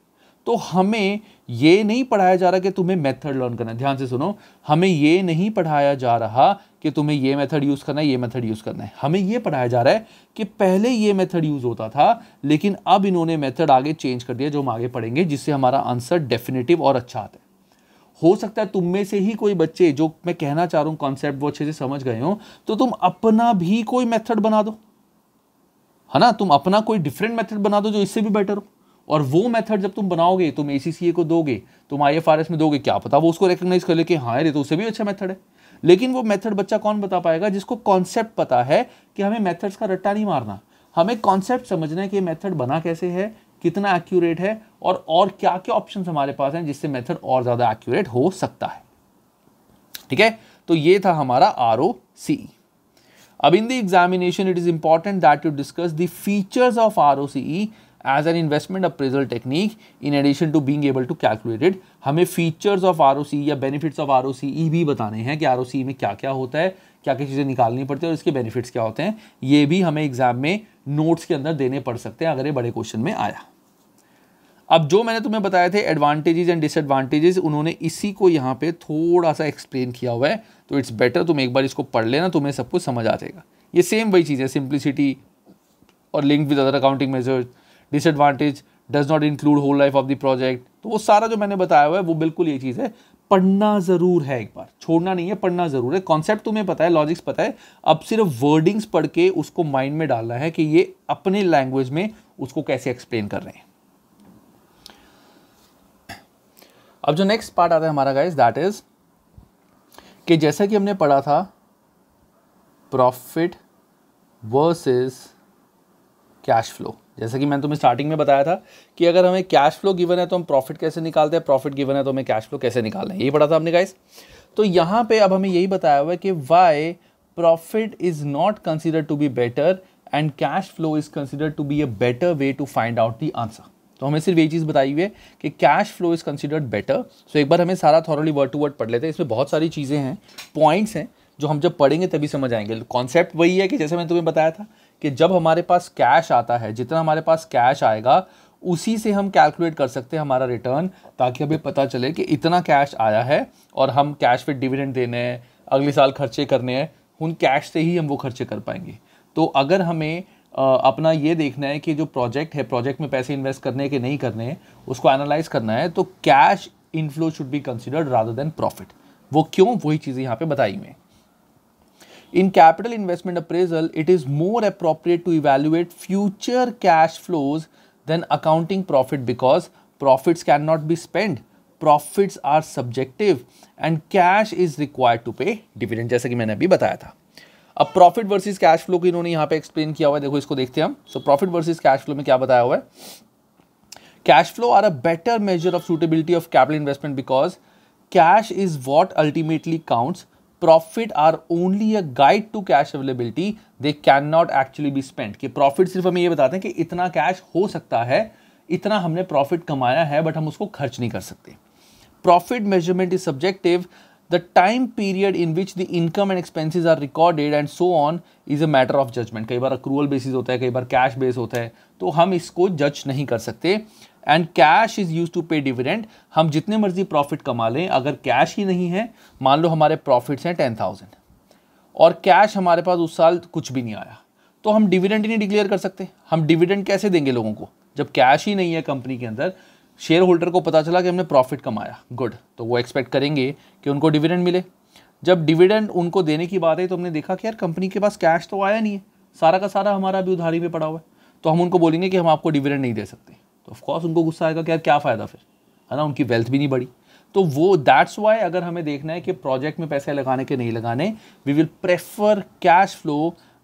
तो हमें ये नहीं पढ़ाया जा रहा कि तुम्हें मेथड लर्न करना है ध्यान से सुनो हमें ये नहीं पढ़ाया जा रहा कि तुम्हें ये मेथड यूज़ करना है ये मेथड यूज़ करना है हमें ये पढ़ाया जा रहा है कि पहले ये मेथड यूज़ होता था लेकिन अब इन्होंने मेथड आगे चेंज कर दिया जो हम आगे पढ़ेंगे जिससे हमारा आंसर डेफिनेटिव और अच्छा आता है हो सकता है तुम में से ही कोई बच्चे जो मैं कहना चाह रहा हूँ कॉन्सेप्ट वो अच्छे से समझ गए हो तो तुम अपना भी कोई मेथड बना दो है ना तुम अपना कोई डिफरेंट मेथड बना दो जो इससे भी बेटर हो और वो मेथड जब तुम बनाओगे तुम ए को दोगे तुम आई में दोगे क्या पता वो उसको रिकोगनाइज कर ले कि हाँ ये तो उससे भी अच्छा मेथड है लेकिन वो मेथड बच्चा कौन बता पाएगा जिसको कॉन्सेप्ट पता है कि हमें मेथड्स का रट्टा नहीं मारना हमें कॉन्सेप्ट समझना है कि मेथड बना कैसे है कितना एक्यूरेट है और और क्या क्या ऑप्शन हमारे पास हैं जिससे मेथड और ज़्यादा एक्यूरेट हो सकता है ठीक है तो ये था हमारा आर ओ सी अब in the examination it is important that you discuss the features of R O C as an investment appraisal technique in addition to being able to calculate it हमें features of सी या benefits of ROC e भी बताने हैं कि सी e में क्या क्या होता है क्या क्या चीज़ें निकालनी पड़ती है और इसके बेनिफिट्स क्या होते हैं ये भी हमें एग्जाम में नोट्स के अंदर देने पड़ सकते हैं अगर ये बड़े क्वेश्चन में आया अब जो मैंने तुम्हें बताया थे एडवांटेजेस एंड डिसएडवांटेजेस उन्होंने इसी को यहाँ पे थोड़ा सा एक्सप्लेन किया हुआ है तो इट्स बेटर तुम एक बार इसको पढ़ लेना तुम्हें सब कुछ समझ आ जाएगा ये सेम वही चीज़ है सिंप्लिसिटी और link with other accounting measures disadvantage does not include whole life of the project तो वो सारा जो मैंने बताया हुआ है वो बिल्कुल ये चीज़ है पढ़ना ज़रूर है एक बार छोड़ना नहीं है पढ़ना ज़रूर है कॉन्सेप्ट तुम्हें पता है लॉजिक्स पता है अब सिर्फ वर्डिंग्स पढ़ के उसको माइंड में डालना है कि ये अपने लैंग्वेज में उसको कैसे एक्सप्लेन कर रहे हैं अब जो नेक्स्ट पार्ट आता है हमारा गाइज दैट इज़ कि जैसा कि हमने पढ़ा था प्रॉफिट वर्सेस कैश फ्लो जैसे कि मैंने तुम्हें स्टार्टिंग में बताया था कि अगर हमें कैश फ्लो गिवन है तो हम प्रॉफिट कैसे निकालते हैं प्रॉफिट गिवन है तो हमें कैश फ्लो कैसे निकालना है यही पढ़ा था हमने गाइस तो यहाँ पे अब हमें यही बताया हुआ है कि why profit is not consider to be better and cash flow is consider to be a better way to find out the answer तो हमें सिर्फ ये चीज़ बताई हुई है कि cash flow is considered better so एक बार हमें सारा थॉरली वर्ड टू वर्ड पढ़ लेते हैं इसमें बहुत सारी चीज़ें हैं पॉइंट्स हैं जो हम जब पढ़ेंगे तभी समझ आएंगे कॉन्सेप्ट वही है कि जैसे मैंने तुम्हें बताया था कि जब हमारे पास कैश आता है जितना हमारे पास कैश आएगा उसी से हम कैलकुलेट कर सकते हैं हमारा रिटर्न ताकि हमें पता चले कि इतना कैश आया है और हम कैश पे डिविडेंड देने हैं अगले साल खर्चे करने हैं उन कैश से ही हम वो खर्चे कर पाएंगे तो अगर हमें अपना ये देखना है कि जो प्रोजेक्ट है प्रोजेक्ट में पैसे इन्वेस्ट करने के नहीं करने हैं उसको एनालाइज करना है तो cash inflow should be considered rather than profit वो क्यों वही चीज़ें यहाँ पे बताई हुई हैं In capital investment appraisal, it is more appropriate to evaluate future cash flows than accounting profit because profits cannot be spent. Profits are subjective and cash is required to pay dividend jaisa ki maine abhi bataya tha अब प्रॉफिट वर्सेस कैश फ्लो को इन्होंने यहाँ पे एक्सप्लेन किया हुआ है देखो इसको देखते हैं हम so profit versus cash flow में क्या बताया हुआ है cash flow are a better measure of suitability of capital investment because cash is what ultimately counts profit are only a guide to cash availability they can not actually be spend कि प्रॉफिट सिर्फ हमें ये बताते हैं कि इतना कैश हो सकता है इतना हमने प्रॉफिट कमाया है बट हम उसको खर्च नहीं कर सकते profit measurement is subjective the time period in which the income and expenses are recorded and so on is a matter of judgement कई बार अक्रूअल बेसिस होता है कई बार कैश बेस होता है तो हम इसको जज नहीं कर सकते and cash is use to pay dividend हम जितने मर्जी प्रॉफिट कमा लें अगर कैश ही नहीं है मान लो हमारे प्रॉफिट्स हैं टेन थाउजेंड और कैश हमारे पास उस साल कुछ भी नहीं आया तो हम डिविडेंड ही नहीं डिक्लेयर कर सकते हम डिविडेंड कैसे देंगे लोगों को जब कैश ही नहीं है कंपनी के अंदर शेयर होल्डर को पता चला कि हमने प्रॉफिट कमाया गुड तो वो एक्सपेक्ट करेंगे कि उनको डिविडेंड मिले जब डिविडेंड उनको देने की बात आई तो हमने देखा कि यार कंपनी के पास कैश तो आया नहीं है सारा का सारा हमारा अभी उधारी में पड़ा हुआ है तो हम उनको बोलेंगे कि हम आपको डिविडेंड नहीं दे सकते तो ऑफकोर्स उनको गुस्सा आएगा कि यार क्या फ़ायदा फिर है ना उनकी वेल्थ भी नहीं बढ़ी तो वो दैट्स वाई अगर हमें देखना है कि प्रोजेक्ट में पैसे लगाने के नहीं लगाने we will prefer cash flow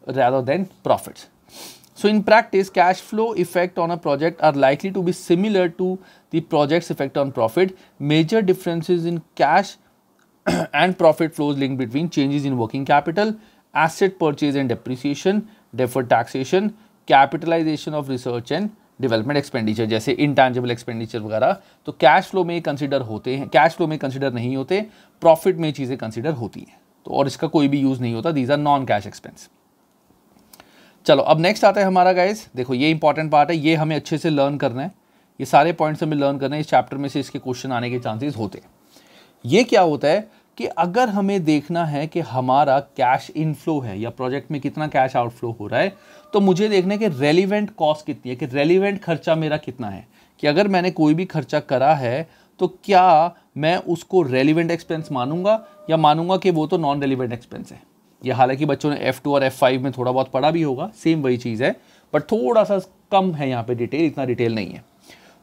rather than profit so in practice cash flow effect on a project are likely to be similar to the project's effect on profit major differences in cash and profit flows link between changes in working capital asset purchase and depreciation defer taxation capitalisation of research and development expenditure जैसे इनटैंजेबल एक्सपेंडिचर वगैरह तो कैश फ्लो में कंसिडर होते हैं कैश फ्लो में कंसिडर नहीं होते प्रॉफिट में चीज़ें कंसिडर होती हैं तो और इसका कोई भी यूज़ नहीं होता these are non cash expense चलो अब नेक्स्ट आता है हमारा गाइज देखो ये इंपॉर्टेंट पार्ट है ये हमें अच्छे से लर्न करना है ये सारे पॉइंट्स हमें लर्न करना है इस चैप्टर में से इसके क्वेश्चन आने के चांसेस होते हैं ये क्या होता है कि अगर हमें देखना है कि हमारा कैश इनफ्लो है या प्रोजेक्ट में कितना कैश आउटफ्लो हो रहा है तो मुझे देखना है कि रेलिवेंट कॉस्ट कितनी है कि रेलिवेंट खर्चा मेरा कितना है कि अगर मैंने कोई भी खर्चा करा है तो क्या मैं उसको रेलिवेंट एक्सपेंस मानूंगा या मानूंगा कि वो तो नॉन रेलिवेंट एक्सपेंस है या हालांकि बच्चों ने F2 और F5 में थोड़ा बहुत पढ़ा भी होगा सेम वही चीज़ है बट थोड़ा सा कम है यहाँ पे डिटेल इतना डिटेल नहीं है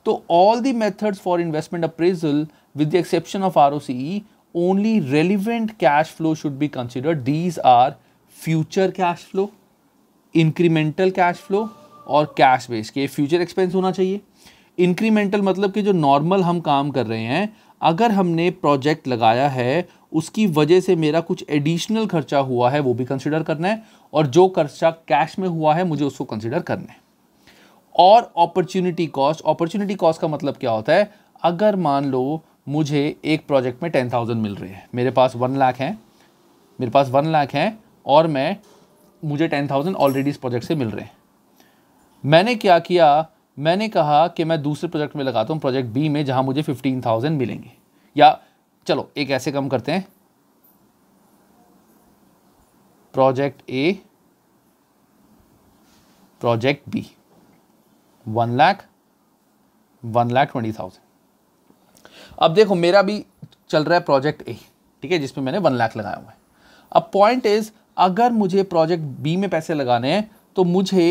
तो all the methods for investment appraisal with the exception of are only relevant cash flow should be considered these are future cash flow incremental cash flow और कैश बेस के फ्यूचर एक्सपेंस होना चाहिए इंक्रीमेंटल मतलब कि जो नॉर्मल हम काम कर रहे हैं अगर हमने प्रोजेक्ट लगाया है उसकी वजह से मेरा कुछ एडिशनल खर्चा हुआ है वो भी कंसिडर करना है और जो खर्चा कैश में हुआ है मुझे उसको कंसिडर करना है और अपॉर्चुनिटी कॉस्ट अपॉर्चुनिटी कॉस्ट का मतलब क्या होता है अगर मान लो मुझे एक प्रोजेक्ट में टेन थाउजेंड मिल रहे हैं मेरे पास वन लाख हैं मेरे पास वन लाख हैं और मैं मुझे टेन थाउजेंड ऑलरेडी इस प्रोजेक्ट से मिल रहे हैं मैंने क्या किया मैंने कहा कि मैं दूसरे प्रोजेक्ट में लगाता हूँ प्रोजेक्ट बी में जहाँ मुझे फिफ्टीन थाउजेंड मिलेंगे या चलो एक ऐसे कम करते हैं project A project B one lakh one lakh twenty thousand अब देखो मेरा भी चल रहा है प्रोजेक्ट ए ठीक है जिसमें मैंने वन लाख लगाया हुआ है अब पॉइंट इज अगर मुझे प्रोजेक्ट बी में पैसे लगाने हैं तो मुझे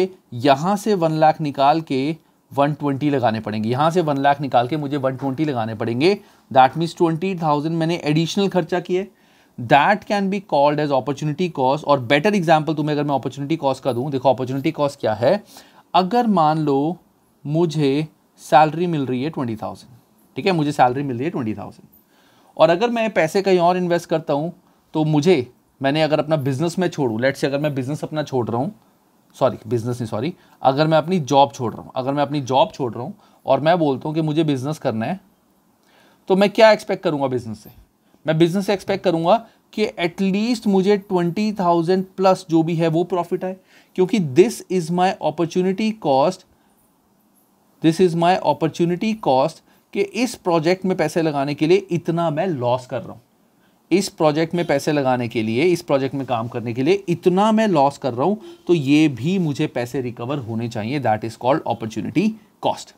यहाँ से वन लाख निकाल के वन ट्वेंटी लगाने पड़ेंगे यहाँ से वन लाख निकाल के मुझे वन ट्वेंटी लगाने पड़ेंगे दैट मीन्स ट्वेंटी थाउजेंड मैंने एडिशनल खर्चा किया that can be called as opportunity cost और बेटर एग्जाम्पल तुम्हें अगर मैं अपॉर्चुनिटी कॉस्ट का दूँ देखो अपॉर्चुनिटी कॉस्ट क्या है अगर मान लो मुझे सैलरी मिल रही है ट्वेंटी थाउजेंड ठीक है मुझे सैलरी मिल रही है ट्वेंटी थाउजेंड और अगर मैं पैसे कहीं और इन्वेस्ट करता हूँ तो मुझे मैंने अगर अपना बिजनेस में छोड़ूँ लेट से अगर मैं बिजनेस अपना छोड़ रहा हूँ सॉरी बिजनेस नहीं सॉरी अगर मैं अपनी जॉब छोड़ रहा हूँ अगर मैं अपनी जॉब छोड़ रहा हूँ और मैं बोलता हूँ कि मुझे बिजनेस करना है तो मैं क्या एक्सपेक्ट करूँगा बिजनेस से मैं बिजनेस से एक्सपेक्ट करूँगा कि एटलीस्ट मुझे ट्वेंटी थाउजेंड प्लस जो भी है वो प्रॉफिट आए क्योंकि this is my opportunity cost this is my opportunity cost कि इस प्रोजेक्ट में पैसे लगाने के लिए इतना मैं लॉस कर रहा हूँ इस प्रोजेक्ट में पैसे लगाने के लिए इस प्रोजेक्ट में काम करने के लिए इतना मैं लॉस कर रहा हूं तो ये भी मुझे पैसे रिकवर होने चाहिए that is called opportunity cost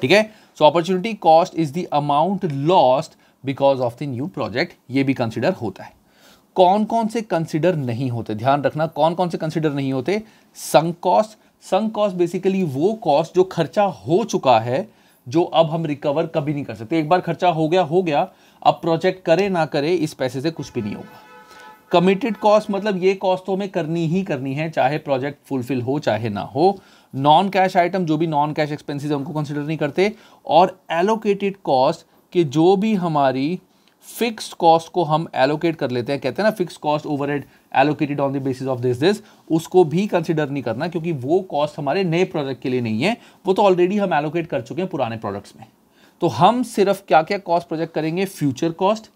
ठीक है so opportunity cost is the amount lost because of the new project ये भी कंसिडर होता है कौन कौन से कंसिडर नहीं होते ध्यान रखना कौन कौन से कंसिडर नहीं होते sunk cost sunk cost basically वो कॉस्ट जो खर्चा हो चुका है जो अब हम रिकवर कभी नहीं कर सकते एक बार खर्चा हो गया हो गया अब प्रोजेक्ट करे ना करे इस पैसे से कुछ भी नहीं होगा कमिटेड कॉस्ट मतलब ये कॉस्ट तो हमें करनी ही करनी है चाहे प्रोजेक्ट फुलफिल हो चाहे ना हो नॉन कैश आइटम जो भी नॉन कैश एक्सपेंसिस है उनको कंसिडर नहीं करते और एलोकेटेड कॉस्ट कि जो भी हमारी फिक्स कॉस्ट को हम एलोकेट कर लेते हैं कहते हैं ना fix cost overhead allocated on the basis of this this उसको भी कंसिडर नहीं करना क्योंकि वो कॉस्ट हमारे नए प्रोजेक्ट के लिए नहीं है वो तो ऑलरेडी हम एलोकेट कर चुके हैं पुराने प्रोडक्ट्स में तो हम सिर्फ क्या क्या कॉस्ट प्रोजेक्ट करेंगे फ्यूचर कॉस्ट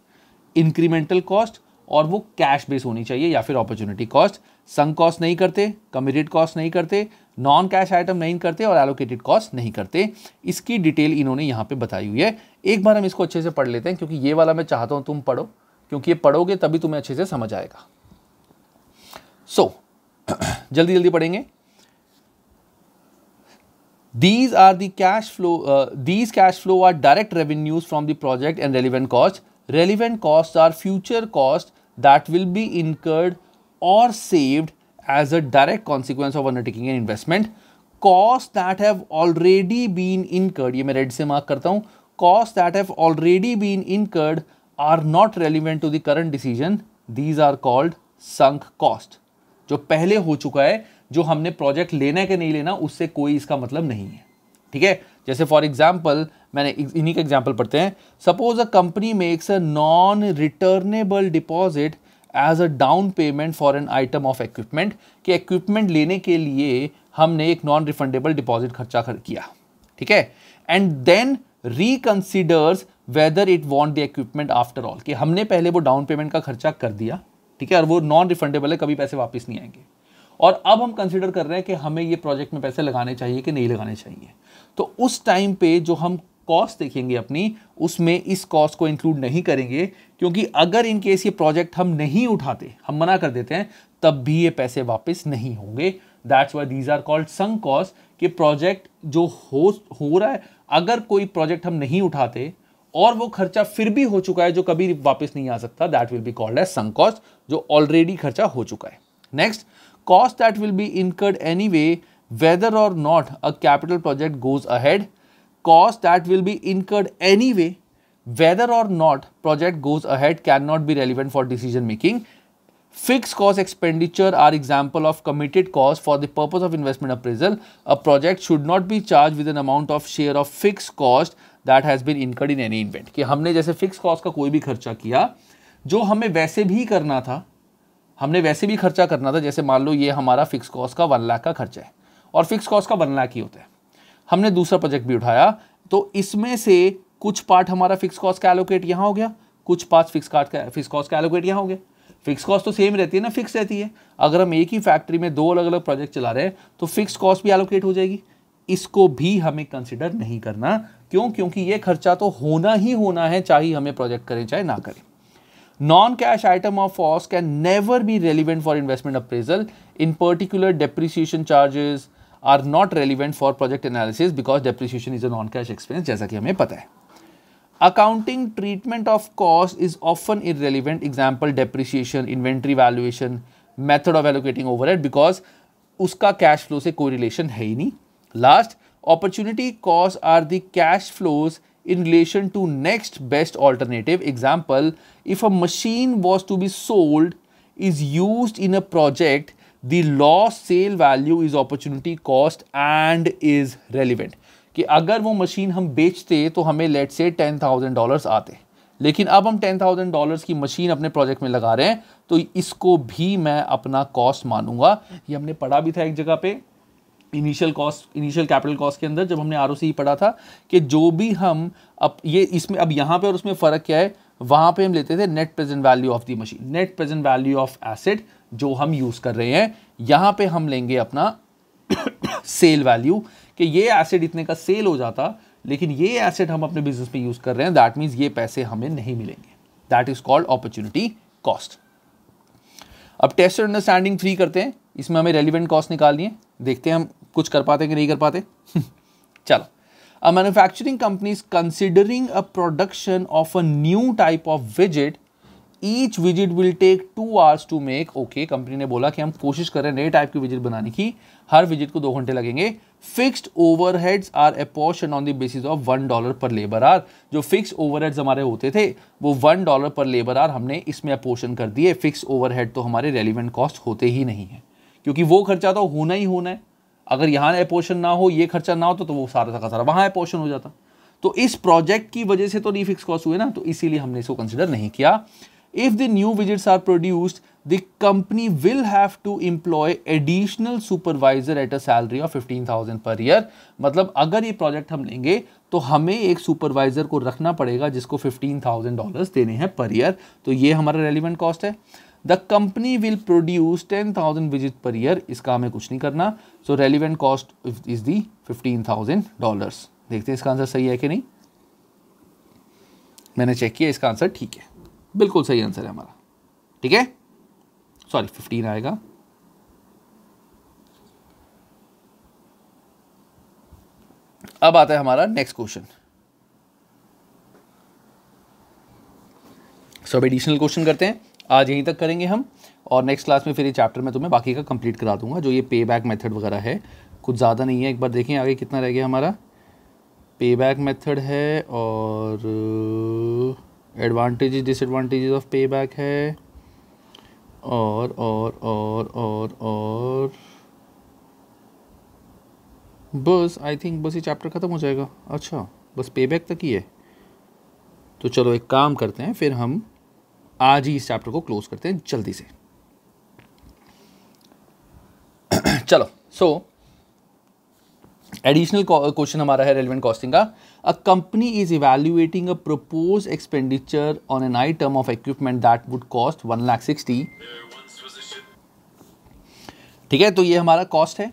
इंक्रीमेंटल कॉस्ट और वो कैश बेस होनी चाहिए या फिर अपॉर्चुनिटी कॉस्ट संग कॉस्ट नहीं करते कमिटेड कॉस्ट नहीं करते नॉन कैश आइटम नहीं करते और एलोकेटेड कॉस्ट नहीं करते इसकी डिटेल इन्होंने यहाँ पे बताई हुई है एक बार हम इसको अच्छे से पढ़ लेते हैं क्योंकि ये वाला मैं चाहता हूँ तुम पढ़ो क्योंकि ये पढ़ोगे तभी तुम्हें अच्छे से समझ आएगा सो so, [CLEARS THROAT] जल्दी जल्दी पढ़ेंगे These are the cash flow, uh, these cash flow are direct revenues from the project and relevant costs. Relevant costs are future costs that will be incurred or saved as a direct consequence of undertaking an investment. Costs that have already been incurred, ये red रेड mark करता हूँ costs that have already been incurred are not relevant to the current decision these are called sunk cost जो पहले हो चुका है जो हमने प्रोजेक्ट लेना है कि नहीं लेना उससे कोई इसका मतलब नहीं है ठीक है जैसे फॉर एग्जाम्पल मैंने इन्हीं का एग्जाम्पल पढ़ते हैं suppose a company makes a non returnable deposit as a down payment for an item of equipment कि इक्विपमेंट लेने के लिए हमने एक नॉन रिफंडेबल डिपॉजिट खर्चा कर किया ठीक है and then reconsiders whether it want the equipment after all कि हमने पहले वो डाउन पेमेंट का खर्चा कर दिया ठीक है और वो नॉन रिफंडेबल है कभी पैसे वापस नहीं आएंगे और अब हम कंसिडर कर रहे हैं कि हमें ये प्रोजेक्ट में पैसे लगाने चाहिए कि नहीं लगाने चाहिए तो उस टाइम पे जो हम कॉस्ट देखेंगे अपनी उसमें इस कॉस्ट को इंक्लूड नहीं करेंगे क्योंकि अगर इन केस ये प्रोजेक्ट हम नहीं उठाते हम मना कर देते हैं तब भी ये पैसे वापस नहीं होंगे that's why these are called sunk cost कि प्रोजेक्ट जो हो हो रहा है अगर कोई प्रोजेक्ट हम नहीं उठाते और वो खर्चा फिर भी हो चुका है जो कभी वापस नहीं आ सकता that will be called as sunk cost जो ऑलरेडी खर्चा हो चुका है next cost that will be incurred anyway whether or not a capital project goes ahead cost that will be incurred anyway whether or not project goes ahead cannot be relevant for decision making Fixed cost expenditure are example of committed cost for the purpose of investment appraisal. A project should not be charged with an amount of share of fixed cost that has been incurred in any event. ki humne jaise fixed cost ka koi bhi kharcha kiya jo hame waise bhi karna tha हमने वैसे भी खर्चा करना था जैसे मान लो ये हमारा फिक्स कॉस्ट का वन लाख का खर्चा है और फिक्स कॉस्ट का वन लाख ही होता है हमने दूसरा प्रोजेक्ट भी उठाया तो इसमें से कुछ पार्ट हमारा फिक्स कॉस्ट का एलोकेट यहाँ हो गया कुछ पार्ट फिक्स कार्ट का फिक्स कॉस्ट का एलोकेट यहाँ हो गया फिक्स कॉस्ट तो सेम रहती है ना फिक्स रहती है अगर हम एक ही फैक्ट्री में दो अलग अलग प्रोजेक्ट चला रहे हैं तो फिक्स कॉस्ट भी एलोकेट हो जाएगी इसको भी हमें कंसिडर नहीं करना क्यों क्योंकि ये खर्चा तो होना ही होना है चाहे हमें प्रोजेक्ट करें चाहे ना करें नॉन कैश आइटम ऑफ फॉस can never be relevant for investment appraisal in particular depreciation charges are not relevant for project analysis because depreciation is a non cash expense जैसा कि हमें पता है accounting treatment of cost is often irrelevant example depreciation inventory valuation method of allocating overhead because उसका कैश फ्लो से कोई रिलेशन है ही नहीं last opportunity cost are the cash flows in relation to next best alternative example if a machine was to be sold is used in a project the lost sale value is opportunity cost and is relevant कि अगर वो मशीन हम बेचते तो हमें late say ten thousand dollars आते लेकिन अब हम टेन थाउजेंड डॉलर्स की मशीन अपने प्रोजेक्ट में लगा रहे हैं तो इसको भी मैं अपना कॉस्ट मानूंगा ये हमने पढ़ा भी था एक जगह पे initial cost initial capital cost के अंदर जब हमने आर पढ़ा था कि जो भी हम अब ये इसमें अब यहाँ पे और उसमें फ़र्क क्या है वहाँ पे हम लेते थे net present value of the machine net present value of asset जो हम यूज़ कर रहे हैं यहाँ पे हम लेंगे अपना सेल [COUGHS] वैल्यू कि ये एसेट इतने का सेल हो जाता लेकिन ये एसेट हम अपने बिजनेस में यूज़ कर रहे हैं दैट मीन्स ये पैसे हमें नहीं मिलेंगे that is called opportunity cost अब टेस्ट और अंडरस्टैंडिंग थ्री करते हैं इसमें हमें रेलिवेंट कॉस्ट निकालनी है देखते हैं हम कुछ कर पाते कि नहीं कर पाते [LAUGHS] चलो a manufacturing company is considering a production of a new type of visit each visit will take two hours to make okay company ने बोला कि हम कोशिश कर रहे हैं नए टाइप की विजिट बनाने की हर विजिट को दो घंटे लगेंगे fixed overheads are apportion on the basis of one dollar per labour hour जो फिक्स ओवरहेड्स हमारे होते थे वो one dollar per labour hour हमने इसमें अपोर्शन कर दिए फिक्स ओवरहेड तो हमारे रेलिवेंट कॉस्ट होते ही नहीं है क्योंकि वो खर्चा तो होना ही होना है अगर यहाँ एपोर्शन ना हो ये खर्चा ना हो तो, तो वो सारा का सारा वहाँ एपोर्शन हो जाता तो इस प्रोजेक्ट की वजह से तो नहीं फिक्स कॉस्ट हुए ना तो इसीलिए हमने इसको कंसिडर नहीं किया if the new widgets are produced company will have to to additional supervisor at a salary of fifteen thousand per year मतलब अगर ये प्रोजेक्ट हम लेंगे तो हमें एक सुपरवाइजर को रखना पड़ेगा जिसको फिफ्टीन थाउजेंड डॉलर देने हैं पर ईयर तो ये हमारा रेलिवेंट कॉस्ट है the company will produce ten thousand विजिट पर ईयर इसका हमें कुछ नहीं करना so relevant cost is the fifteen thousand dollars देखते हैं इसका आंसर सही है कि नहीं मैंने चेक किया इसका आंसर ठीक है बिल्कुल सही आंसर है हमारा ठीक है सॉरी फिफ्टीन आएगा अब आता है हमारा नेक्स्ट क्वेश्चन सब एडिशनल क्वेश्चन करते हैं आज यहीं तक करेंगे हम और नेक्स्ट क्लास में फिर ये चैप्टर मैं तुम्हें बाकी का कंप्लीट करा दूंगा जो ये पे बैक मैथड वगैरह है कुछ ज़्यादा नहीं है एक बार देखें आगे कितना रह गया हमारा पे बैक मैथड है और एडवांटेज डिसएडवांटेजेस ऑफ पे बैक है और और और और और बस आई थिंक बस ये चैप्टर ख़त्म हो जाएगा अच्छा बस पे बैक तक ही है तो चलो एक काम करते हैं फिर हम आज ही इस चैप्टर को क्लोज़ करते हैं जल्दी से चलो सो एडिशनल क्वेश्चन हमारा है रेलिवेंट कॉस्टिंग का a company is evaluating a propose expenditure on an item of equipment that would cost one lakh sixty ठीक है तो ये हमारा कॉस्ट है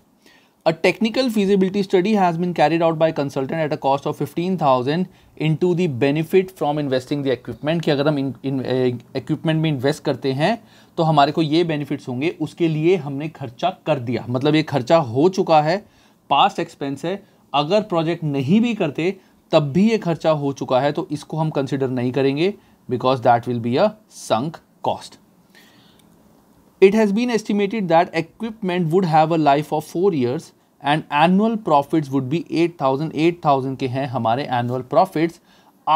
a technical feasibility study has has carried out out consultant at a cost of fifteen thousand in to the benefit from investing the equipment कि अगर हम इक्विपमेंट में इन्वेस्ट करते हैं तो हमारे को ये बेनिफिट्स होंगे उसके लिए हमने खर्चा कर दिया मतलब ये खर्चा हो चुका है पास एक्सपेंस है अगर प्रोजेक्ट नहीं भी करते तब भी ये खर्चा हो चुका है तो इसको हम कंसिडर नहीं करेंगे because that will be a sunk cost it has been estimated that equipment would have a life of four years and annual profit would be eight thousand eight thousand के हैं हमारे annual profits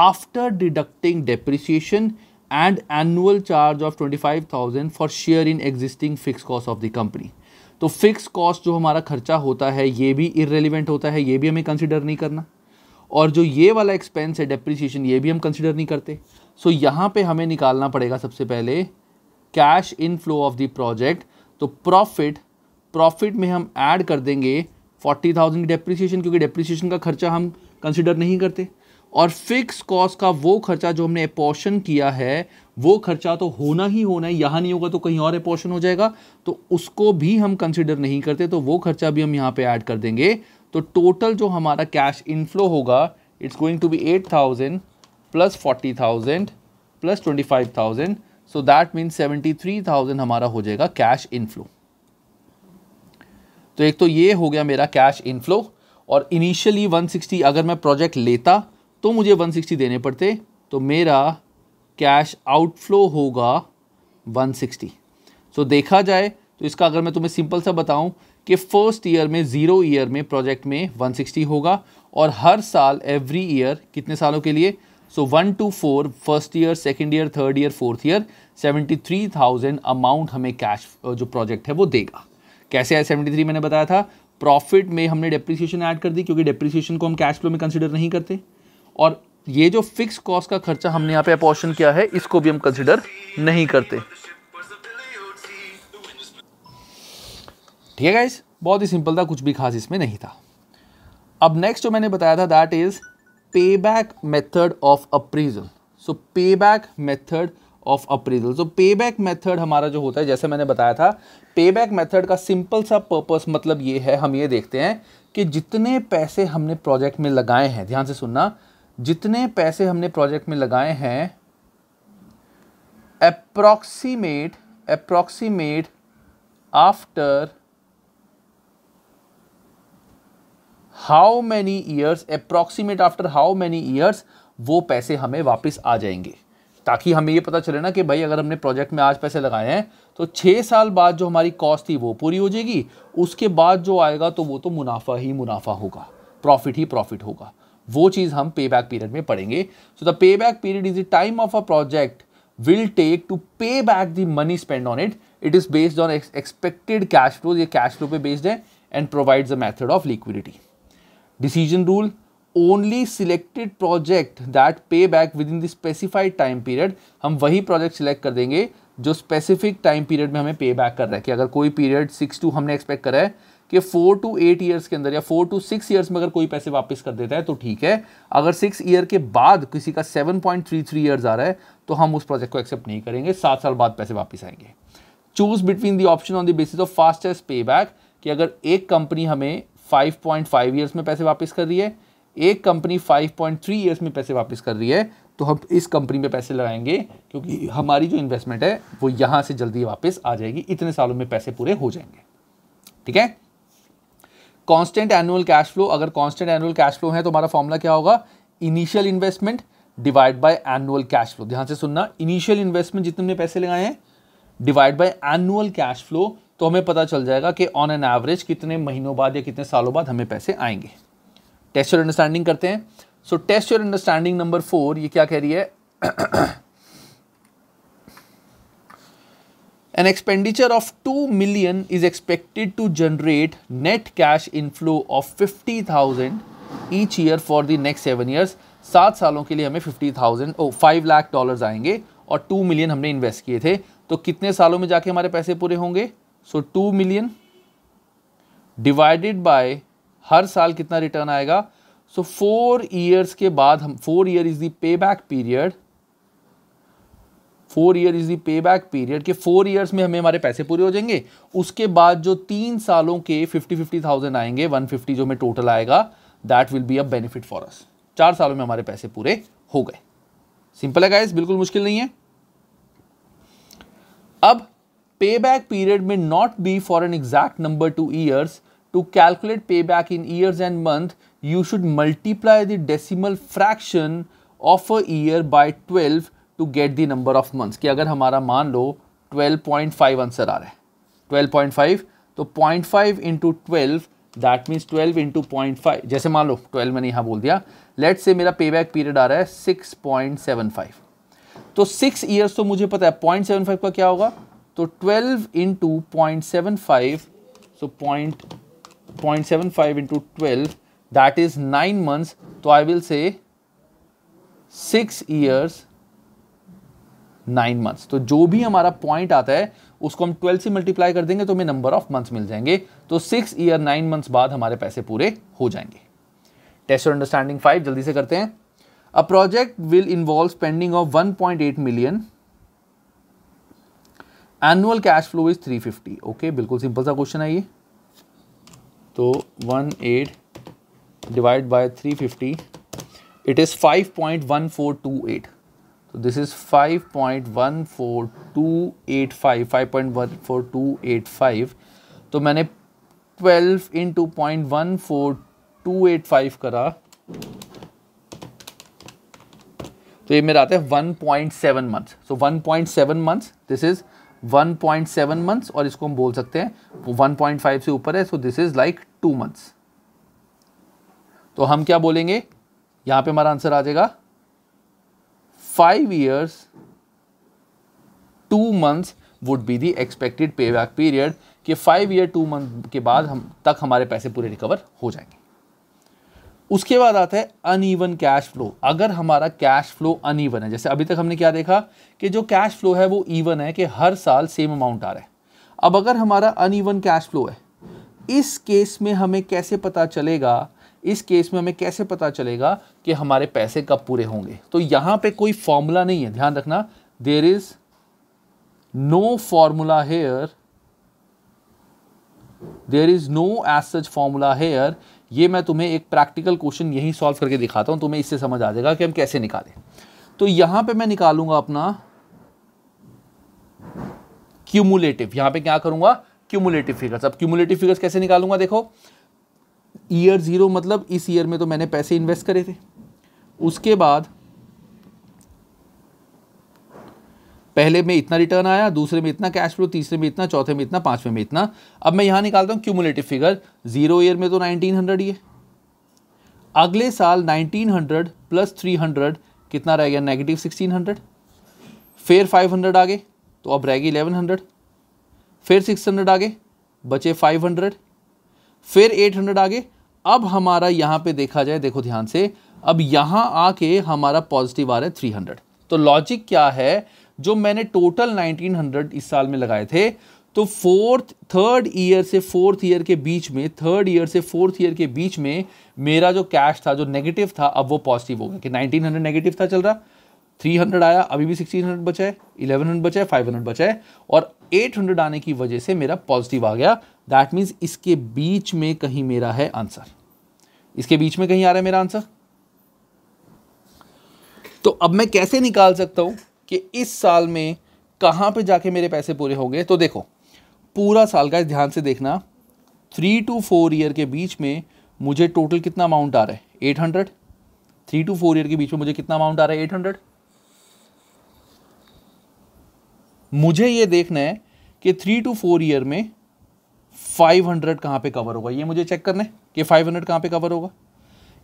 after deducting depreciation and annual charge of twenty five thousand for share in existing fix cost of the company तो फिक्स कॉस्ट जो हमारा खर्चा होता है ये भी इरेलीवेंट होता है ये भी हमें कंसिडर नहीं करना और जो ये वाला एक्सपेंस है डेप्रिसिएशन ये भी हम कंसिडर नहीं करते सो so, यहाँ पे हमें निकालना पड़ेगा सबसे पहले cash inflow of the project तो प्रॉफिट प्रॉफिट में हम ऐड कर देंगे फोर्टी थाउजेंड डेप्रिसिएशन क्योंकि डेप्रिसिएशन का खर्चा हम कंसिडर नहीं करते और फिक्स कॉस्ट का वो खर्चा जो हमने अपोर्शन किया है वो खर्चा तो होना ही होना है यहाँ नहीं होगा तो कहीं और अपोर्शन हो जाएगा तो उसको भी हम कंसिडर नहीं करते तो वो खर्चा भी हम यहाँ पे ऐड कर देंगे तो टोटल जो हमारा कैश इनफ्लो होगा it's going to be eight thousand plus forty thousand plus twenty five thousand so that means seventy three thousand हमारा हो जाएगा कैश इनफ्लो तो एक तो ये हो गया मेरा कैश इनफ्लो और इनिशियली वन सिक्सटी अगर मैं प्रोजेक्ट लेता तो मुझे 160 देने पड़ते तो मेरा कैश आउटफ्लो होगा 160 सो so, देखा जाए तो इसका अगर मैं तुम्हें सिंपल सा बताऊं कि फर्स्ट ईयर में ज़ीरो ईयर में प्रोजेक्ट में 160 होगा और हर साल एवरी ईयर कितने सालों के लिए so one two four first year second year third year fourth year seventy three thousand amount हमें कैश जो प्रोजेक्ट है वो देगा कैसे है सेवेंटी थ्री मैंने बताया था प्रॉफिट में हमने डेप्रिसिएशन ऐड कर दी क्योंकि डेप्रिसिएशन को हम कैश फ्लो में कंसिडर नहीं करते और ये जो फिक्स कॉस्ट का खर्चा हमने यहाँ पे अपॉर्शन किया है इसको भी हम कंसिडर नहीं करते ठीक है बहुत ही सिंपल था कुछ भी खास इसमें नहीं था अब नेक्स्ट जो मैंने बताया था that is pay back method of appraisal so pay back method of appraisal so pay back method हमारा जो होता है जैसे मैंने बताया था पे बैक मैथड का सिंपल सा पर्पस मतलब ये है हम ये देखते हैं कि जितने पैसे हमने प्रोजेक्ट में लगाए हैं ध्यान से सुनना जितने पैसे हमने प्रोजेक्ट में लगाए हैं approximate approximate after how many years approximate after how many years वो पैसे हमें वापस आ जाएंगे ताकि हमें ये पता चले ना कि भाई अगर हमने प्रोजेक्ट में आज पैसे लगाए हैं तो छः साल बाद जो हमारी कॉस्ट थी वो पूरी हो जाएगी उसके बाद जो आएगा तो वो तो मुनाफा ही मुनाफा होगा प्रॉफिट ही प्रॉफिट होगा वो चीज़ हम पे बैक पीरियड में पढ़ेंगे so the pay back period is the time of a project will take to pay back the money spend on it it is based on expected cash flow ये कैश फ्लो पे बेस्ड है and provide a method of liquidity decision rule only selected project that pay back within the specified time period हम वही प्रोजेक्ट सिलेक्ट कर देंगे जो स्पेसिफिक टाइम पीरियड में हमें पे बैक कर रहा है कि अगर कोई पीरियड सिक्स टू हमने एक्सपेक्ट करा है कि फोर टू एट ईयर्स के अंदर या फोर टू सिक्स ईयर्स में अगर कोई पैसे वापस कर देता है तो ठीक है अगर सिक्स ईयर के बाद किसी का seven point three three years आ रहा है तो हम उस प्रोजेक्ट को एक्सेप्ट नहीं करेंगे सात साल बाद पैसे वापस आएंगे choose between the option on the basis of fastest pay back कि अगर एक कंपनी हमें फाइव पॉइंट फाइव ईयर्स में पैसे वापस कर रही है एक company five point three years में पैसे वापस कर रही है तो हम इस कंपनी में पैसे लगाएंगे क्योंकि हमारी जो इन्वेस्टमेंट है वो यहाँ से जल्दी वापस आ जाएगी इतने सालों में पैसे पूरे हो जाएंगे ठीक है कांस्टेंट एनुअल कैश फ्लो अगर कांस्टेंट एनुअल कैश फ्लो है तो हमारा फॉर्मूला क्या होगा initial investment divide by annual cash flow ध्यान से सुनना इनिशियल इन्वेस्टमेंट जितने हमने पैसे लगाए हैं divide by annual cash flow तो हमें पता चल जाएगा कि ऑन एन एवरेज कितने महीनों बाद या कितने सालों बाद हमें पैसे आएंगे टेस्ट योर अंडरस्टैंडिंग करते हैं so test your understanding number four ये क्या कह रही है An expenditure of 2 million is expected to generate net cash inflow of 50,000 each year for the next 7 years. सात सालों के लिए हमें 50,000 ओ फाइव लाख डॉलर्स आएंगे और 2 मिलियन हमने इन्वेस्ट किए थे तो कितने सालों में जाके हमारे पैसे पूरे होंगे so two 2 million divided by हर साल कितना रिटर्न आएगा सो फोर ईयर्स के बाद हम four year is the pay back period four year is the pay back period के फोर ईयर्स में हमें हमारे पैसे पूरे हो जाएंगे उसके बाद जो तीन सालों के फिफ्टी फिफ्टी थाउजेंड आएंगे वन फिफ्टी जो हमें टोटल आएगा that will be a benefit for us चार सालों में हमारे पैसे पूरे हो गए सिंपल है गाइस बिल्कुल मुश्किल नहीं है अब पे बैक पीरियड में not be for an exact number to years calculate pay back in years and month you should multiply the decimal fraction of a year by twelve to get the number of months कि अगर हमारा मान लो 12.5 आंसर आ रहा है 12.5 तो 0.5 five into twelve that means twelve into point जैसे मान लो 12 मैंने यहाँ बोल दिया लेट से मेरा पे बैक पीरियड आ रहा है 6.75 तो सिक्स ईयर्स तो मुझे पता है 0.75 का क्या होगा तो 12 into point seven five so point point seven five into twelve that is nine months तो I will say six years nine months तो जो भी हमारा पॉइंट आता है उसको हम ट्वेल्थ से मल्टीप्लाई कर देंगे तो हमें नंबर ऑफ मंथ्स मिल जाएंगे तो सिक्स ईयर नाइन मंथ्स बाद हमारे पैसे पूरे हो जाएंगे टेस्ट और अंडरस्टैंडिंग फाइव जल्दी से करते हैं a project will involve spending of one point eight million annual cash flow is three fifty okay बिल्कुल सिंपल सा क्वेश्चन है ये तो one eight divide by three fifty it is five point one four two eight So तो this is 5.14285 5.14285 तो मैंने 12 into point one four two eight five करा तो ये मेरा आता है one point seven months so one point seven months this is one point seven months और इसको हम बोल सकते हैं वन पॉइंट फाइव से ऊपर है so this is like two months तो हम क्या बोलेंगे यहाँ पे हमारा आंसर आ जाएगा 5 years 2 months would be the expected payback period कि फाइव year टू month के बाद हम तक हमारे पैसे पूरे रिकवर हो जाएंगे उसके बाद आता है अनइवन कैश फ्लो अगर हमारा कैश फ्लो अनइवन है जैसे अभी तक हमने क्या देखा कि जो कैश फ्लो है वो इवन है कि हर साल सेम अमाउंट आ रहा है अब अगर हमारा अनइवन कैश फ्लो है इस केस में हमें कैसे पता चलेगा इस केस में हमें कैसे पता चलेगा कि हमारे पैसे कब पूरे होंगे तो यहां पे कोई फॉर्मूला नहीं है ध्यान रखना there is no formula here there is no as such formula here ये मैं तुम्हें एक प्रैक्टिकल क्वेश्चन यही सॉल्व करके दिखाता हूं तुम्हें इससे समझ आ जाएगा कि हम कैसे निकालें तो यहां पे मैं निकालूंगा अपना क्यूमुलेटिव यहां पे क्या करूंगा क्यूमुलेटिव फिगर्स अब क्यूमुलेटिव फिगर्स कैसे निकालूंगा देखो ईयर ज़ीरो मतलब इस ईयर में तो मैंने पैसे इन्वेस्ट करे थे उसके बाद पहले में इतना रिटर्न आया दूसरे में इतना कैश फ्लो तीसरे में इतना चौथे में इतना पांचवे में इतना अब मैं यहाँ निकालता हूँ क्यूमुलेटिव फिगर जीरो ईयर में तो नाइनटीन हंड्रेड ये अगले साल nineteen hundred plus three hundred कितना रह गया नेगेटिव हंड्रेड फिर फाइव हंड्रेड आगे तो अब रहेगी हंड्रेड फिर सिक्स हंड्रेड आगे बचे फाइव हंड्रेड फिर 800 आगे अब हमारा यहाँ पे देखा जाए देखो ध्यान से अब यहाँ आके हमारा पॉजिटिव आ रहा है 300 तो लॉजिक क्या है जो मैंने टोटल 1900 इस साल में लगाए थे तो फोर्थ थर्ड ईयर से फोर्थ ईयर के बीच में थर्ड ईयर से फोर्थ ईयर के बीच में मेरा जो कैश था जो नेगेटिव था अब वो पॉजिटिव हो गया कि 1900 नेगेटिव था चल रहा 300 आया अभी भी 1600 बचा है 1100 बचा है 500 बचा है और 800 आने की वजह से मेरा पॉजिटिव आ गया दैट मीन्स इसके बीच में कहीं मेरा है आंसर इसके बीच में कहीं आ रहा है मेरा आंसर तो अब मैं कैसे निकाल सकता हूं कि इस साल में कहां पे जाके मेरे पैसे पूरे हो गए तो देखो पूरा साल का ध्यान से देखना थ्री टू फोर ईयर के बीच में मुझे टोटल कितना अमाउंट आ रहा है eight hundred three to four year के बीच में मुझे कितना अमाउंट आ रहा है एट हंड्रेड मुझे ये देखना है कि थ्री टू फोर ईयर में फाइव हंड्रेड कहाँ पर कवर होगा ये मुझे चेक करना है कि फाइव हंड्रेड कहाँ पर कवर होगा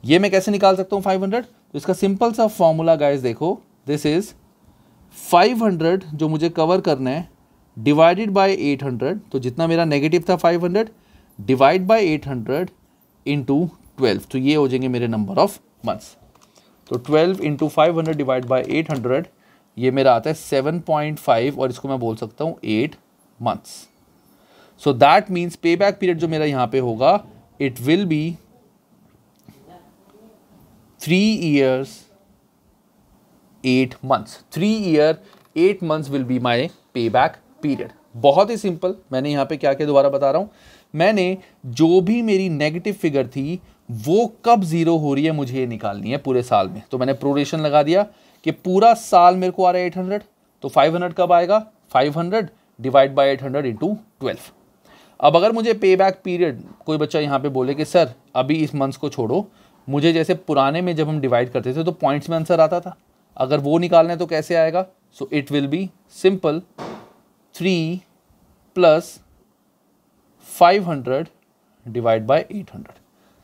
ये मैं कैसे निकाल सकता हूँ फाइव हंड्रेड तो इसका सिंपल सा फॉर्मूला गाइज देखो दिस इज़ फाइव हंड्रेड जो मुझे कवर करना है डिवाइडेड बाई एट हंड्रेड तो जितना मेरा नेगेटिव था five hundred divide by eight hundred into twelve तो ये हो जाएंगे मेरे नंबर ऑफ मंथ्स तो twelve into five hundred divide by eight hundred ये मेरा आता है सेवन पॉइंट फाइव और इसको मैं बोल सकता हूँ eight months so that means pay back period जो मेरा यहाँ पे होगा it will be three years eight months three year eight months will be my pay back period बहुत ही सिंपल मैंने यहाँ पे क्या क्या दोबारा बता रहा हूँ मैंने जो भी मेरी नेगेटिव फिगर थी वो कब ज़ीरो हो रही है मुझे ये निकालनी है पूरे साल में तो मैंने प्रोरेशन लगा दिया कि पूरा साल मेरे को आ रहा है एट हंड्रेड तो फाइव हंड्रेड कब आएगा five hundred divide by eight hundred into twelve अब अगर मुझे पे बैक पीरियड कोई बच्चा यहाँ पे बोले कि सर अभी इस मंथ्स को छोड़ो मुझे जैसे पुराने में जब हम डिवाइड करते थे तो पॉइंट्स में आंसर आता था अगर वो निकालना है तो कैसे आएगा so it will be simple three plus five hundred divide by eight hundred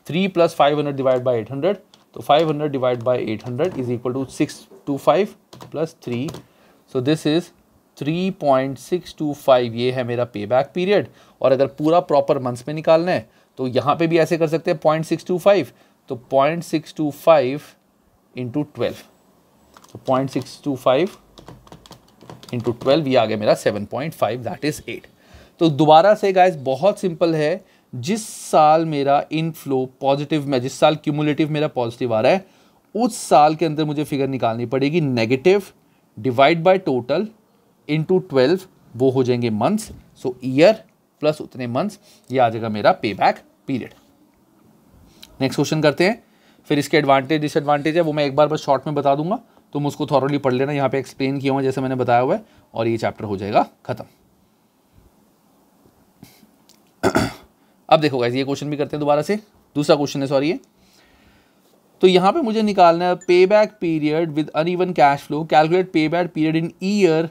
three plus five hundred divide by eight hundred तो five hundred divide by eight hundred is equal to six two five plus three so this is 3.625 ये है मेरा पे बैक पीरियड और अगर पूरा प्रॉपर मंथ्स में निकालना है तो यहाँ पे भी ऐसे कर सकते हैं पॉइंट सिक्स टू फाइव तो point six two five into twelve तो point six two five into twelve ये आ गया मेरा seven point five that is eight तो दोबारा से गाइस बहुत सिंपल है जिस साल मेरा इनफ्लो पॉजिटिव में जिस साल क्यूमुलेटिव मेरा पॉजिटिव आ रहा है उस साल के अंदर मुझे फिगर निकालनी पड़ेगी negative divide by total into twelve वो हो जाएंगे मंथ्स सो ईयर प्लस उतने मंथ्स ये आ जाएगा मेरा पे बैक पीरियड नेक्स्ट क्वेश्चन करते हैं फिर इसके एडवांटेज डिसएडवांटेज है वो मैं एक बार बस शॉर्ट में बता दूंगा तुम उसको थॉरली पढ़ लेना यहाँ पे एक्सप्लेन किया हुआ जैसे मैंने बताया हुआ है और ये चैप्टर हो जाएगा खत्म अब देखो गाइज ये क्वेश्चन भी करते हैं दोबारा से दूसरा क्वेश्चन है सॉरी ये तो यहाँ पे मुझे निकालना है पे बैक पीरियड विद अन cash flow calculate pay back period in year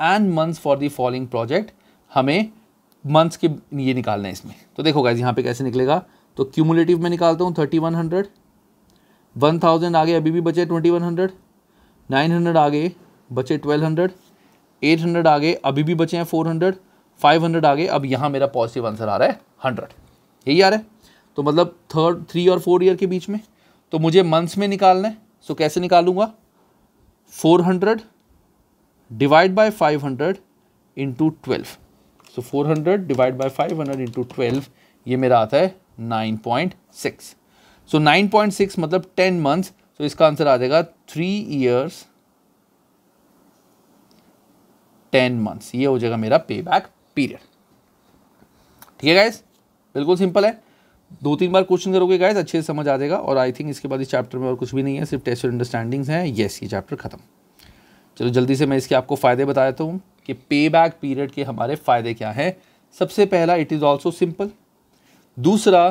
and months for the following project हमें मंथ्स के ये निकालना है इसमें तो देखो गाइज यहाँ पे कैसे निकलेगा तो क्यूमुलेटिव में निकालता हूँ thirty one hundred one thousand आगे अभी भी बचे twenty one hundred nine hundred आगे बचे ट्वेल्व हंड्रेड एट हंड्रेड आगे अभी भी बचे हैं फोर हंड्रेड फाइव हंड्रेड आगे अब यहाँ मेरा पॉजिटिव आंसर आ रहा है हंड्रेड यही आ रहा है तो मतलब थर्ड थ्री और फोर ईयर के बीच में तो मुझे मंथ्स में निकालना है सो कैसे निकालूंगा four hundred divide by 500 hundred into twelve so four hundred divide by five hundred into twelve ये मेरा आता है 9.6 सो नाइन पॉइंट सिक्स मतलब टेन मंथ्स सो इसका आंसर आ जाएगा थ्री ईयर्स टेन मंथ्स ये हो जाएगा मेरा पे बैक पीरियड ठीक है गाइज बिल्कुल सिंपल है दो तीन बार क्वेश्चन करोगे गाइज अच्छे से समझ आ जाएगा और आई थिंक इसके बाद इस चैप्टर में और कुछ भी नहीं है सिर्फ टेस्ट और अंडरस्टैंडिंग्स हैं येस ये चैप्टर खत्म चलो जल्दी से मैं इसके आपको फ़ायदे बता देता हूँ कि पे बैक पीरियड के हमारे फ़ायदे क्या हैं सबसे पहला इट इज़ ऑल्सो सिंपल दूसरा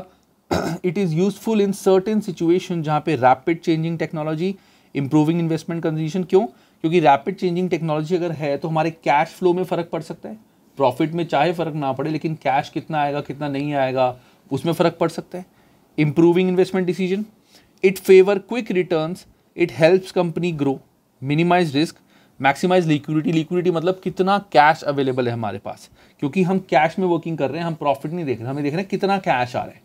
it is useful in certain situation जहाँ पे rapid changing technology improving investment condition क्यों क्योंकि रैपिड चेंजिंग टेक्नोलॉजी अगर है तो हमारे कैश फ्लो में फ़र्क पड़ सकता है प्रॉफिट में चाहे फ़र्क ना पड़े लेकिन कैश कितना आएगा कितना नहीं आएगा उसमें फ़र्क पड़ सकता है improving investment decision it favour quick returns it helps company grow minimise risk maximise liquidity liquidity मतलब कितना कैश अवेलेबल है हमारे पास क्योंकि हम कैश में वर्किंग कर रहे हैं हम प्रॉफिट नहीं देख रहे हमें देख रहे हैं कितना कैश आ रहा है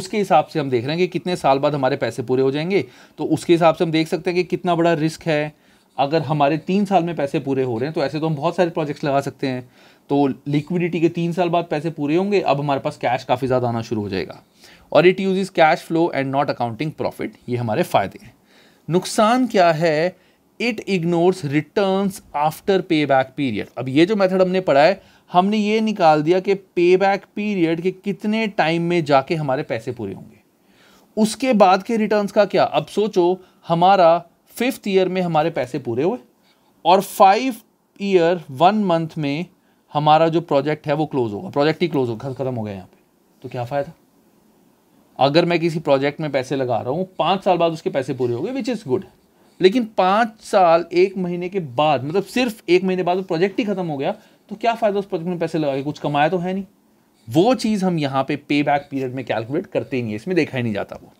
उसके हिसाब से हम देख रहे हैं कि कितने साल बाद हमारे पैसे पूरे हो जाएंगे तो उसके हिसाब से हम देख सकते हैं कि कितना बड़ा रिस्क है अगर हमारे तीन साल में पैसे पूरे हो रहे हैं तो ऐसे तो हम बहुत सारे प्रोजेक्ट्स लगा सकते हैं तो लिक्विडिटी के तीन साल बाद पैसे पूरे होंगे अब हमारे पास कैश काफ़ी ज़्यादा आना शुरू हो जाएगा और it use cash flow and not accounting profit ये हमारे फ़ायदे हैं नुकसान क्या है it ignores return after pay back period अब ये जो मेथड हमने पढ़ा है हमने ये निकाल दिया कि पे बैक पीरियड के कितने टाइम में जाके हमारे पैसे पूरे होंगे उसके बाद के रिटर्न का क्या अब सोचो हमारा फिफ्थ ईयर में हमारे पैसे पूरे हुए और फाइव ईयर वन मंथ में हमारा जो प्रोजेक्ट है वो क्लोज होगा प्रोजेक्ट ही क्लोज होगा खत्म हो गया यहाँ पे तो क्या फ़ायदा अगर मैं किसी प्रोजेक्ट में पैसे लगा रहा हूँ पाँच साल बाद उसके पैसे पूरे हो गए विच इज़ गुड लेकिन पाँच साल एक महीने के बाद मतलब सिर्फ एक महीने बाद वो प्रोजेक्ट ही खत्म हो गया तो क्या फ़ायदा उस प्रोजेक्ट में पैसे लगा के कुछ कमाया तो है नहीं वो चीज़ हम यहाँ पे पे बैक पीरियड में कैलकुलेट करते ही नहीं है इसमें देखा ही नहीं जाता वो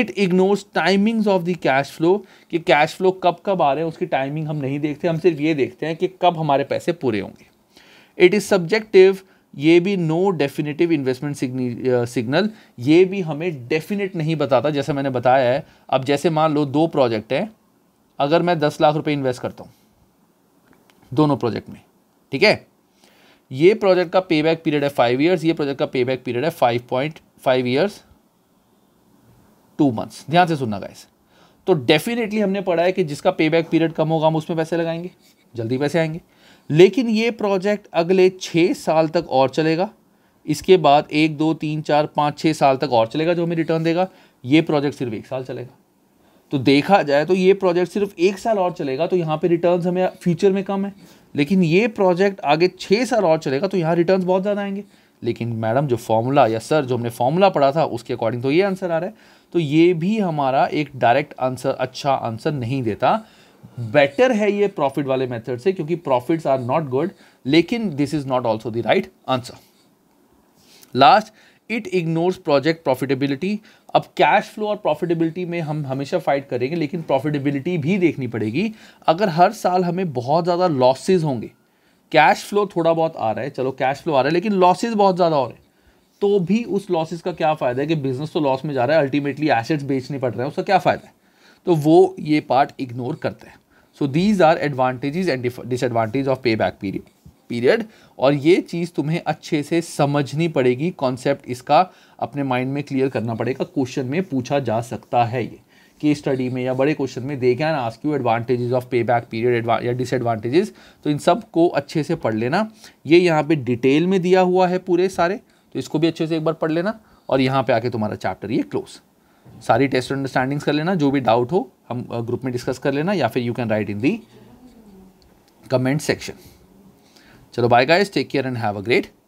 it ignores timings of the cash flow कि कैश फ्लो कब कब आ रहे हैं उसकी टाइमिंग हम नहीं देखते हम सिर्फ ये देखते हैं कि कब हमारे पैसे पूरे होंगे इट इज़ सब्जेक्टिव ये भी नो डेफिनेटिव इन्वेस्टमेंट सिग्नल ये भी हमें डेफिनेट नहीं बताता जैसे मैंने बताया है अब जैसे मान लो दो प्रोजेक्ट हैं अगर मैं दस लाख रुपए इन्वेस्ट करता हूँ दोनों प्रोजेक्ट में ठीक है ये प्रोजेक्ट का पे बैक पीरियड है फाइव ईयर्स ये प्रोजेक्ट का पे बैक पीरियड है five point five years two months ध्यान से सुनना गाइस तो डेफिनेटली हमने पढ़ा है कि जिसका पे बैक पीरियड कम होगा हम उसमें पैसे लगाएंगे जल्दी पैसे आएंगे लेकिन ये प्रोजेक्ट अगले छः साल तक और चलेगा इसके बाद एक दो तीन चार पाँच छः साल तक और चलेगा जो हमें रिटर्न देगा ये प्रोजेक्ट सिर्फ एक साल चलेगा तो देखा जाए तो ये प्रोजेक्ट सिर्फ एक साल और चलेगा तो यहाँ पे रिटर्न्स हमें फ्यूचर में कम है लेकिन ये प्रोजेक्ट आगे छः साल और चलेगा तो यहाँ रिटर्न्स बहुत ज़्यादा आएंगे लेकिन मैडम जो फॉर्मूला या सर जो हमने फॉर्मूला पढ़ा था उसके अकॉर्डिंग तो ये आंसर आ रहा है तो ये भी हमारा एक डायरेक्ट आंसर अच्छा आंसर नहीं देता बेटर है ये प्रॉफिट वाले मेथड से क्योंकि प्रॉफिट्स आर नॉट गुड लेकिन this is not also the right answer last it ignores project profitability अब कैश फ्लो और प्रॉफिटेबिलिटी में हम हमेशा फाइट करेंगे लेकिन प्रॉफिटेबिलिटी भी देखनी पड़ेगी अगर हर साल हमें बहुत ज़्यादा लॉसेज होंगे कैश फ्लो थोड़ा बहुत आ रहा है चलो कैश फ्लो आ रहा है लेकिन लॉसेज बहुत ज़्यादा हो रहे हैं तो भी उस लॉसेज का क्या फ़ायदा है कि बिजनेस तो लॉस में जा रहा है अल्टीमेटली एसेट्स बेचने पड़ रहे हैं उसका क्या फ़ायदा है तो वो ये पार्ट इग्नोर करते हैं so these are advantages and disadvantage of पे बैक पीरियड पीरियड और ये चीज़ तुम्हें अच्छे से समझनी पड़ेगी कॉन्सेप्ट इसका अपने माइंड में क्लियर करना पड़ेगा क्वेश्चन में पूछा जा सकता है ये के स्टडी में या बड़े क्वेश्चन में they can ask you advantages of पे बैक पीरियड या डिसएडवांटेजेस तो इन सब को अच्छे से पढ़ लेना ये यहाँ पे डिटेल में दिया हुआ है पूरे सारे तो इसको भी अच्छे से एक बार पढ़ लेना और यहाँ पे आके तुम्हारा चैप्टर ये क्लोज सारी टेस्ट अंडरस्टैंडिंग्स कर लेना जो भी डाउट हो हम ग्रुप uh, में डिस्कस कर लेना या फिर you can write in the comment section Chalo, bye guys. Take care and have a great